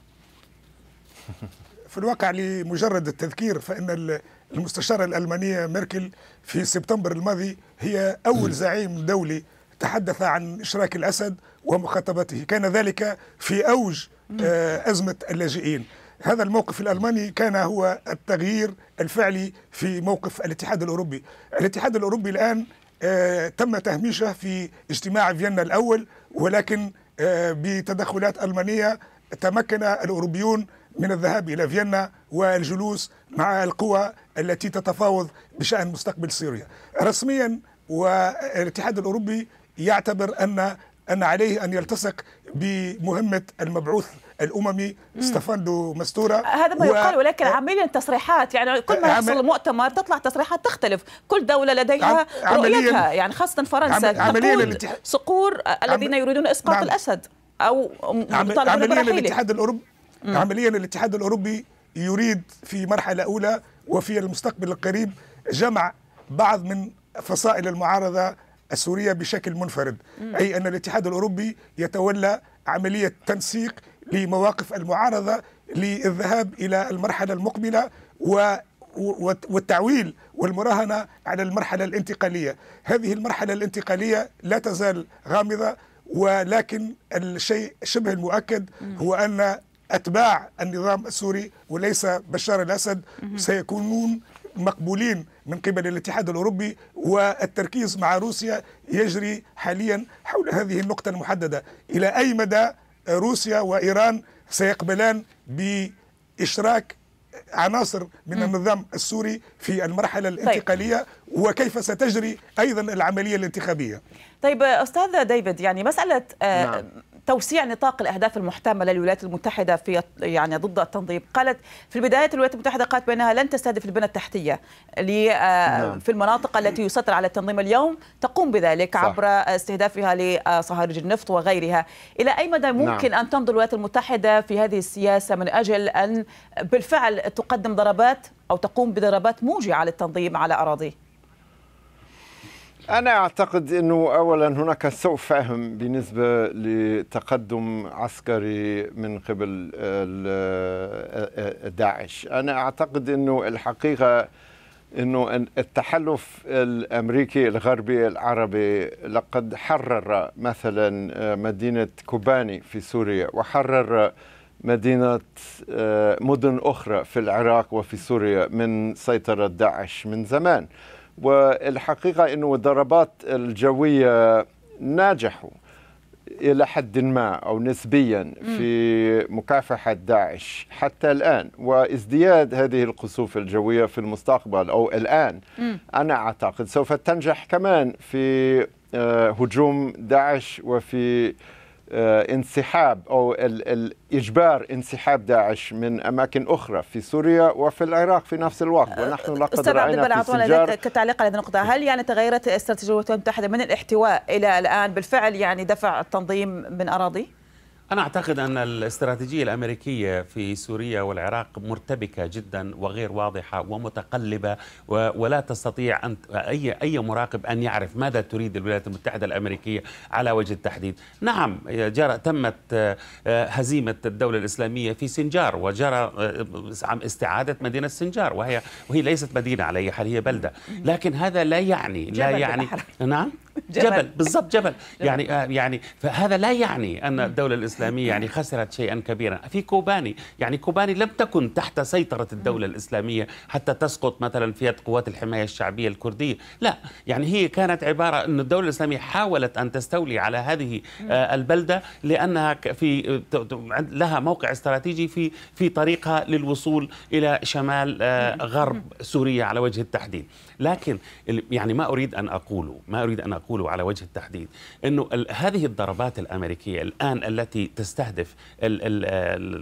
في الواقع لمجرد التذكير فان المستشارة الألمانية ميركل في سبتمبر الماضي هي أول زعيم دولي تحدث عن إشراك الأسد ومخاطبته كان ذلك في أوج آه، أزمة اللاجئين هذا الموقف الألماني كان هو التغيير الفعلي في موقف الاتحاد الأوروبي الاتحاد الأوروبي الآن آه، تم تهميشه في اجتماع فيينا الأول ولكن آه، بتدخلات ألمانية تمكن الأوروبيون من الذهاب إلى فيينا والجلوس مع القوى التي تتفاوض بشأن مستقبل سوريا رسميا والاتحاد الأوروبي يعتبر أن أن عليه أن يلتصق بمهمة المبعوث الاممي ستيفاندو مستوره هذا ما و... يقال ولكن عمليا تصريحات يعني كل ما يحصل عمل... مؤتمر تطلع تصريحات تختلف كل دوله لديها عم... رؤيتها يعني خاصه فرنسا عم... عمليا الاتح... صقور الذين عم... يريدون اسقاط نعم. الاسد او مطالبه عمليا الاتحاد الاوروبي عمليا الاتحاد الاوروبي يريد في مرحله اولى وفي المستقبل القريب جمع بعض من فصائل المعارضه السوريه بشكل منفرد م. اي ان الاتحاد الاوروبي يتولى عمليه تنسيق لمواقف المعارضه للذهاب الى المرحله المقبله و والتعويل والمراهنه على المرحله الانتقاليه، هذه المرحله الانتقاليه لا تزال غامضه ولكن الشيء شبه المؤكد هو ان أتباع النظام السوري وليس بشار الأسد سيكونون مقبولين من قبل الاتحاد الأوروبي والتركيز مع روسيا يجري حاليا حول هذه النقطة المحددة إلى أي مدى روسيا وإيران سيقبلان بإشراك عناصر من النظام السوري في المرحلة طيب. الانتقالية طيب. وكيف ستجري أيضا العملية الانتخابية طيب أستاذ ديفيد يعني مسألة آه، نعم. توسيع نطاق الاهداف المحتمله للولايات المتحده في يعني ضد التنظيم قالت في البدايه الولايات المتحده قالت بانها لن تستهدف البنى التحتيه آه، نعم. في المناطق التي يسيطر على التنظيم اليوم تقوم بذلك صح. عبر استهدافها لصهاريج النفط وغيرها الى اي مدى نعم. ممكن نعم. ان تمضي الولايات المتحده في هذه السياسه من اجل ان بالفعل تقدم ضربات او تقوم بضربات موجعه للتنظيم على اراضيه أنا أعتقد أنه أولا هناك سوء فهم بالنسبة لتقدم عسكري من قبل داعش أنا أعتقد أنه الحقيقة أنه التحالف الأمريكي الغربي العربي لقد حرر مثلا مدينة كوباني في سوريا وحرر مدينة آه، مدن أخرى في العراق وفي سوريا من سيطرة داعش من زمان والحقيقة أنه الضربات الجوية ناجحوا إلى حد ما أو نسبيا في مكافحة داعش حتى الآن وازدياد هذه القصوف الجوية في المستقبل أو الآن أنا أعتقد سوف تنجح كمان في آه، هجوم داعش وفي آه، انسحاب او اجبار انسحاب داعش من اماكن اخرى في سوريا وفي العراق في نفس الوقت آه، ونحن لقد راينا في السجار كتعليق على هذه النقطه هل يعني تغيرت استراتيجيه الولايات المتحده من الاحتواء الى الان بالفعل يعني دفع التنظيم من اراضي أنا أعتقد أن الاستراتيجية الأمريكية في سوريا والعراق مرتبكة جدا وغير واضحة ومتقلبة ولا تستطيع أن أي أي مراقب أن يعرف ماذا تريد الولايات المتحدة الأمريكية على وجه التحديد. نعم جرى تمت آه، هزيمة الدولة الإسلامية في سنجار وجرى آه، استعادة مدينة سنجار وهي وهي ليست مدينة على أي حال هي بلدة، لكن هذا لا يعني لا يعني نعم جبل, جبل. بالضبط جبل. جبل يعني آه يعني فهذا لا يعني ان الدوله الاسلاميه يعني خسرت شيئا كبيرا في كوباني يعني كوباني لم تكن تحت سيطره الدوله الاسلاميه حتى تسقط مثلا في يد قوات الحمايه الشعبيه الكرديه لا يعني هي كانت عباره ان الدوله الاسلاميه حاولت ان تستولي على هذه آه البلده لانها في لها موقع استراتيجي في في طريقها للوصول الى شمال آه غرب سوريا على وجه التحديد لكن يعني ما اريد ان اقوله ما اريد ان اقوله على وجه التحديد انه هذه الضربات الامريكيه الان التي تستهدف الـ الـ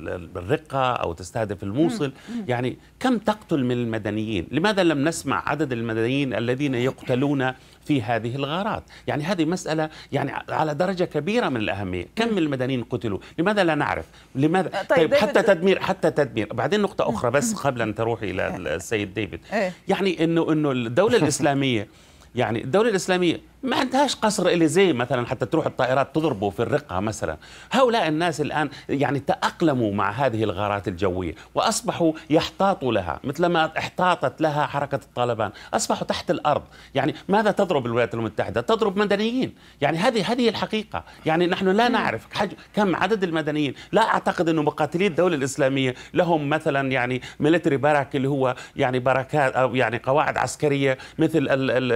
الـ الرقه او تستهدف الموصل يعني كم تقتل من المدنيين لماذا لم نسمع عدد المدنيين الذين يقتلون في هذه الغارات يعني هذه مسألة يعني على درجة كبيرة من الأهمية كم من المدنيين قتلوا لماذا لا نعرف لماذا طيب, طيب حتى تدمير حتى تدمير بعدين نقطة أخرى بس قبل أن تروحي إلى إيه. السيد ديفيد إيه. يعني أنه أنه الدولة الإسلامية يعني الدولة الإسلامية ما عندهاش قصر إليزي مثلا حتى تروح الطائرات تضربه في الرقه مثلا هؤلاء الناس الان يعني تاقلموا مع هذه الغارات الجويه واصبحوا يحتاطوا لها مثلما احتاطت لها حركه الطالبان اصبحوا تحت الارض يعني ماذا تضرب الولايات المتحده تضرب مدنيين يعني هذه هذه الحقيقه يعني نحن لا نعرف كم عدد المدنيين لا اعتقد انه مقاتلي الدوله الاسلاميه لهم مثلا يعني ميلتري باراك اللي هو يعني باراكات او يعني قواعد عسكريه مثل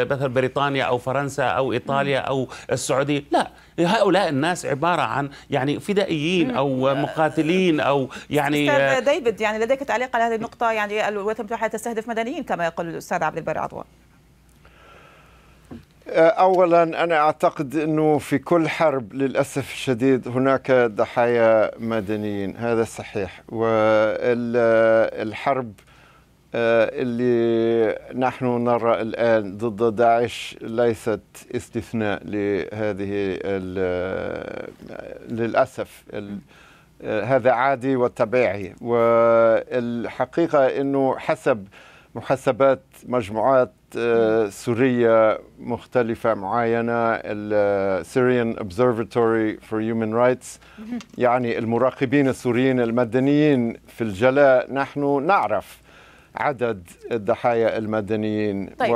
مثل بريطانيا او فرنسا أو إيطاليا أو السعودية لا هؤلاء الناس عبارة عن يعني فدائيين أو مقاتلين أو يعني استاذ آه، ديفيد يعني لديك تعليق على هذه النقطة يعني الولايات المتحدة تستهدف مدنيين كما يقول الأستاذ عبد البر عضوان آه، اولا انا اعتقد انه في كل حرب للاسف الشديد هناك ضحايا مدنيين هذا صحيح والحرب آه، اللي نحن نرى الآن ضد داعش ليست استثناء لهذه آه، للأسف آه، هذا عادي وطبيعي والحقيقة أنه حسب محاسبات مجموعات سورية مختلفة معينة Syrian Observatory for Human Rights يعني المراقبين السوريين المدنيين في الجلاء نحن نعرف عدد الضحايا المدنيين طيب. و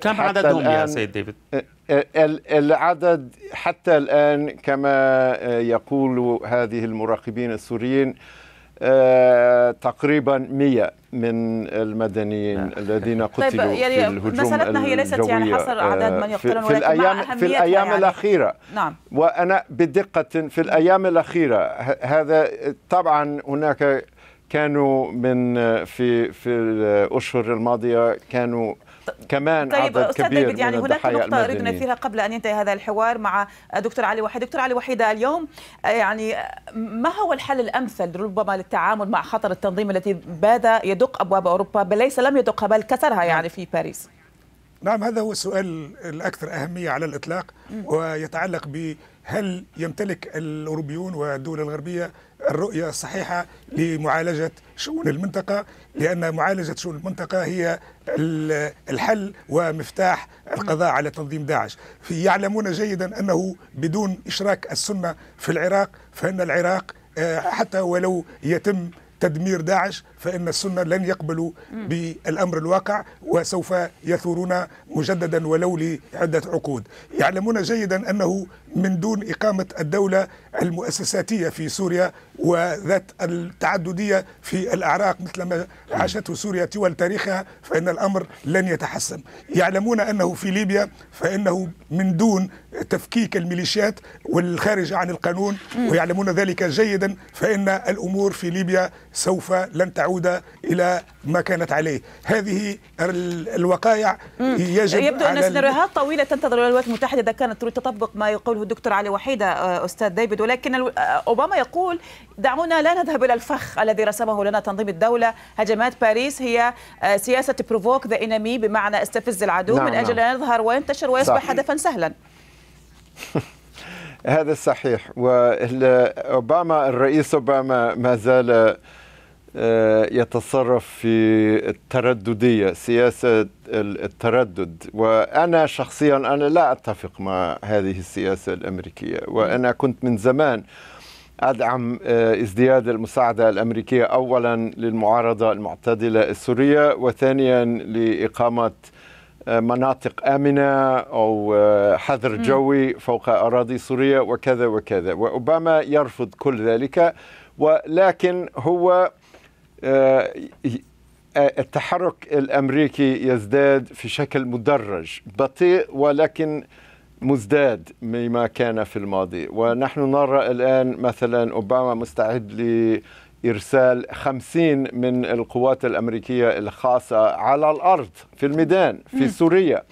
كم عددهم يا سيد ديفيد؟ العدد حتى الآن كما آه، يقول هذه المراقبين السوريين آه، تقريبا 100 من المدنيين نعم. الذين طيب، قتلوا طيب يعني في الهجوم مسألتنا هي ليست يعني حصر أعداد آه، من يقتلون في, في الأيام, في الأيام يعني. الأخيرة نعم وأنا بدقة في الأيام الأخيرة هذا طبعا هناك كانوا من آه، في في الاشهر الماضيه كانوا كمان طيب عدد أستاذ كبير دايبد يعني من هناك نقطة أريد أن أثيرها قبل أن ينتهي هذا الحوار مع دكتور علي وحيد دكتور علي وحيدة اليوم آه، يعني آه، ما هو الحل الأمثل ربما للتعامل مع خطر التنظيم التي بدا يدق أبواب أوروبا بل ليس لم يدقها بل كسرها نعم. يعني في باريس نعم هذا هو السؤال الأكثر أهمية على الإطلاق ويتعلق بهل يمتلك الأوروبيون والدول الغربية الرؤية الصحيحة لمعالجة شؤون المنطقة لأن معالجة شؤون المنطقة هي الحل ومفتاح القضاء على تنظيم داعش في يعلمون جيدا أنه بدون إشراك السنة في العراق فإن العراق آه، حتى ولو يتم تدمير داعش فإن السنة لن يقبلوا بالأمر الواقع وسوف يثورون مجددا ولو لعدة عقود يعلمون جيدا أنه من دون إقامة الدولة المؤسساتية في سوريا وذات التعددية في الأعراق مثلما عاشته سوريا طوال تاريخها فإن الأمر لن يتحسن يعلمون أنه في ليبيا فإنه من دون تفكيك الميليشيات والخارج عن القانون ويعلمون ذلك جيدا فإن الأمور في ليبيا سوف لن تعود إلى ما كانت عليه هذه الوقائع يجب يبدو أن سيناريوهات طويلة تنتظر الولايات المتحدة إذا كانت تريد تطبق ما يقوله الدكتور علي وحيدة آه، أستاذ ديفيد ولكن آه، أوباما يقول دعونا لا نذهب إلى الفخ الذي رسمه لنا تنظيم الدولة هجمات باريس هي آه، سياسة بروفوك ذا إنمي بمعنى استفز العدو نعم من أجل نعم. أن يظهر وينتشر ويصبح صحيح. هدفا سهلا هذا صحيح وأوباما الرئيس أوباما ما زال آه، يتصرف في الترددية سياسة التردد وأنا شخصيا أنا لا أتفق مع هذه السياسة الأمريكية وأنا كنت من زمان أدعم آه، ازدياد المساعدة الأمريكية أولا للمعارضة المعتدلة السورية وثانيا لإقامة آه، مناطق آمنة أو حظر جوي فوق أراضي سوريا وكذا وكذا وأوباما يرفض كل ذلك ولكن هو آه، آه، التحرك الامريكي يزداد في شكل مدرج بطيء ولكن مزداد مما كان في الماضي ونحن نرى الان مثلا اوباما مستعد لارسال خمسين من القوات الامريكيه الخاصه على الارض في الميدان في سوريا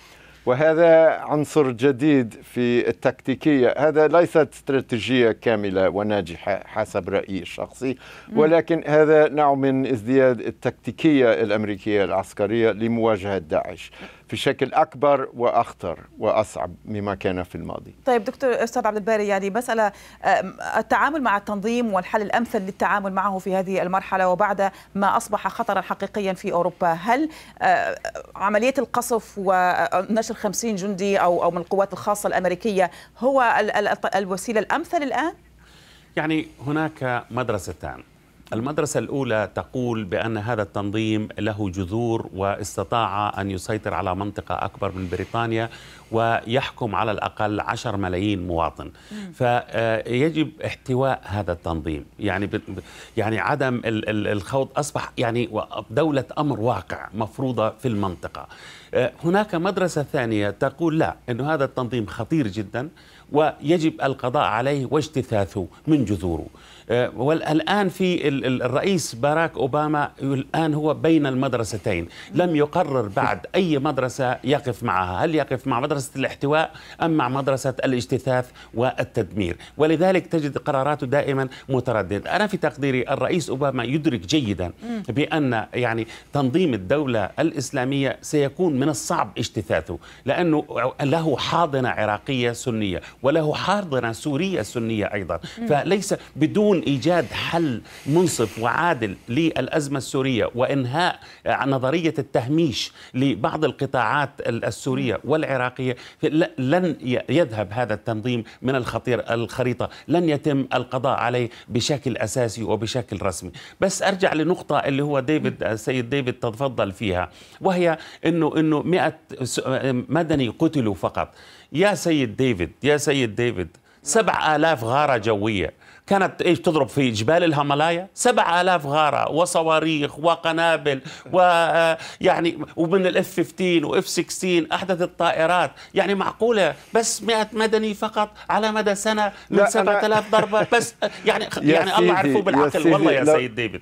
وهذا عنصر جديد في التكتيكية هذا ليست استراتيجية كاملة وناجحة حسب رأيي الشخصي ولكن هذا نوع من ازدياد التكتيكية الأمريكية العسكرية لمواجهة داعش في شكل اكبر واخطر واصعب مما كان في الماضي. طيب دكتور استاذ عبد الباري يعني مساله التعامل مع التنظيم والحل الامثل للتعامل معه في هذه المرحله وبعد ما اصبح خطرا حقيقيا في اوروبا، هل عمليه القصف ونشر 50 جندي او او من القوات الخاصه الامريكيه هو الوسيله الامثل الان؟ يعني هناك مدرستان المدرسة الأولى تقول بأن هذا التنظيم له جذور واستطاع أن يسيطر على منطقة أكبر من بريطانيا ويحكم على الأقل 10 ملايين مواطن فيجب آه، احتواء هذا التنظيم يعني يعني عدم الخوض أصبح يعني دولة أمر واقع مفروضة في المنطقة آه، هناك مدرسة ثانية تقول لا أن هذا التنظيم خطير جدا ويجب القضاء عليه واجتثاثه من جذوره آه، والآن في الرئيس باراك أوباما الآن هو بين المدرستين لم يقرر بعد أي مدرسة يقف معها هل يقف مع مدرسة الاحتواء أم مع مدرسة الاجتثاث والتدمير ولذلك تجد قراراته دائما مترددة أنا في تقديري الرئيس أوباما يدرك جيدا بأن يعني تنظيم الدولة الإسلامية سيكون من الصعب اجتثاثه لأنه له حاضنة عراقية سنية وله حاضنة سورية سنية أيضا فليس بدون دون إيجاد حل منصف وعادل للأزمة السورية وإنهاء نظرية التهميش لبعض القطاعات السورية والعراقية لن يذهب هذا التنظيم من الخطير الخريطة لن يتم القضاء عليه بشكل أساسي وبشكل رسمي بس أرجع لنقطة اللي هو ديفيد السيد ديفيد تفضل فيها وهي أنه أنه 100 مدني قتلوا فقط يا سيد ديفيد يا سيد ديفيد سبع آلاف غارة جوية كانت ايش تضرب في جبال سبع 7000 غاره وصواريخ وقنابل ويعني ومن الاف 15 واف 16 احدث الطائرات يعني معقوله بس 100 مدني فقط على مدى سنه من 7000 ضربه بس يعني يعني الله عرفه بالعقل والله يا سيد ديفيد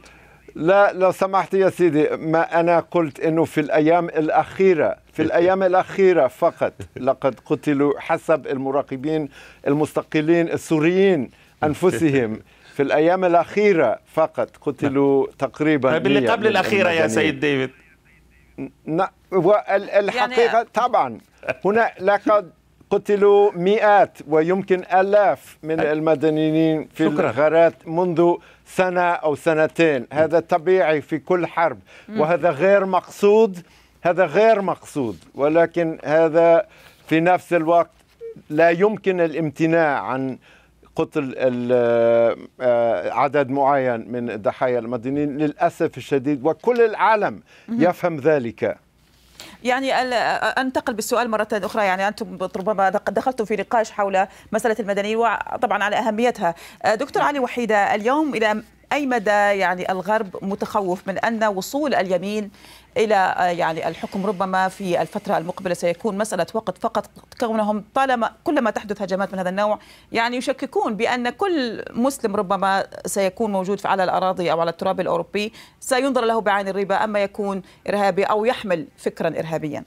لا لو سمحت يا سيدي ما أنا قلت أنه في الأيام الأخيرة في الأيام الأخيرة فقط لقد قتلوا حسب المراقبين المستقلين السوريين أنفسهم في الأيام الأخيرة فقط قتلوا نعم. تقريبا باللي طيب، قبل الأخيرة يا سيد ديفيد نعم، الحقيقة يعني طبعا هنا لقد قتلوا مئات ويمكن آلاف من المدنيين في شكرا. الغارات منذ سنة أو سنتين هذا طبيعي في كل حرب وهذا غير مقصود هذا غير مقصود ولكن هذا في نفس الوقت لا يمكن الامتناع عن قتل آه، آه، عدد معين من الضحايا المدنيين للأسف الشديد وكل العالم يفهم ذلك يعني آه، انتقل بالسؤال مره اخرى يعني انتم ربما دخلتم في نقاش حول مساله المدنيين وطبعا على اهميتها دكتور علي وحيده اليوم الى اي مدى يعني الغرب متخوف من ان وصول اليمين الى آه، يعني الحكم ربما في الفتره المقبله سيكون مساله وقت فقط كونهم طالما كلما تحدث هجمات من هذا النوع يعني يشككون بان كل مسلم ربما سيكون موجود على الاراضي او على التراب الاوروبي سينظر له بعين الربا اما يكون ارهابي او يحمل فكرا ارهابيا.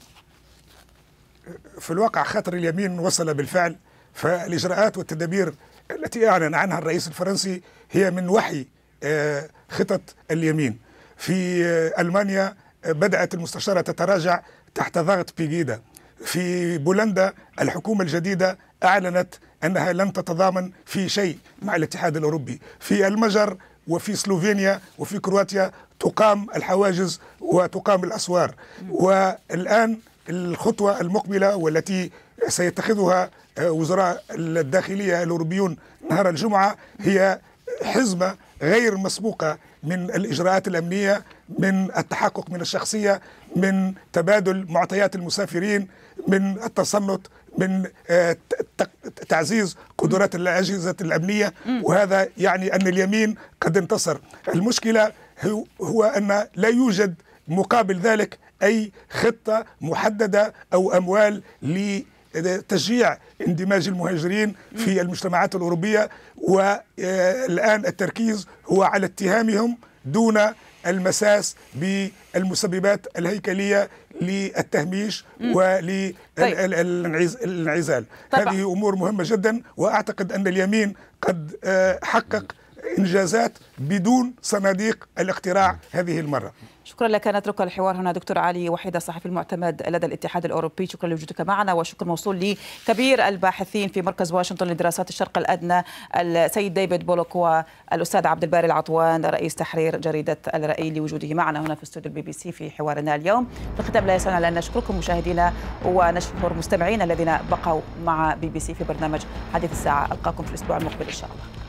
في الواقع خطر اليمين وصل بالفعل فالاجراءات والتدابير التي اعلن عنها الرئيس الفرنسي هي من وحي آه، خطط اليمين في آه، المانيا بدأت المستشارة تتراجع تحت ضغط بيجيدا في بولندا الحكومة الجديدة أعلنت أنها لن تتضامن في شيء مع الاتحاد الأوروبي في المجر وفي سلوفينيا وفي كرواتيا تقام الحواجز وتقام الأسوار والآن الخطوة المقبلة والتي سيتخذها آه، وزراء الداخلية الأوروبيون نهار الجمعة هي حزمة غير مسبوقة من الإجراءات الأمنية من التحقق من الشخصية من تبادل معطيات المسافرين من التصنت من آه، تعزيز قدرات الأجهزة الأمنية وهذا يعني أن اليمين قد انتصر المشكلة هو أن لا يوجد مقابل ذلك أي خطة محددة أو أموال ل تشجيع اندماج المهاجرين في المجتمعات الأوروبية والآن آه، التركيز هو على اتهامهم دون المساس بالمسببات الهيكليه للتهميش وللانعزال طيب. طيب. هذه امور مهمه جدا واعتقد ان اليمين قد آه، حقق انجازات بدون صناديق الاقتراع هذه المره شكرا لك نترك الحوار هنا دكتور علي وحيدة الصحفي المعتمد لدى الاتحاد الاوروبي شكرا لوجودك معنا وشكر موصول لكبير الباحثين في مركز واشنطن لدراسات الشرق الادنى السيد ديفيد بولوك والاستاذ عبد الباري العطوان رئيس تحرير جريده الرأي لوجوده معنا هنا في استوديو البي بي سي في حوارنا اليوم في الختام لا يسعنا لان نشكركم مشاهدينا ونشكر مستمعينا الذين بقوا مع بي بي سي في برنامج حديث الساعه القاكم في الاسبوع المقبل ان شاء الله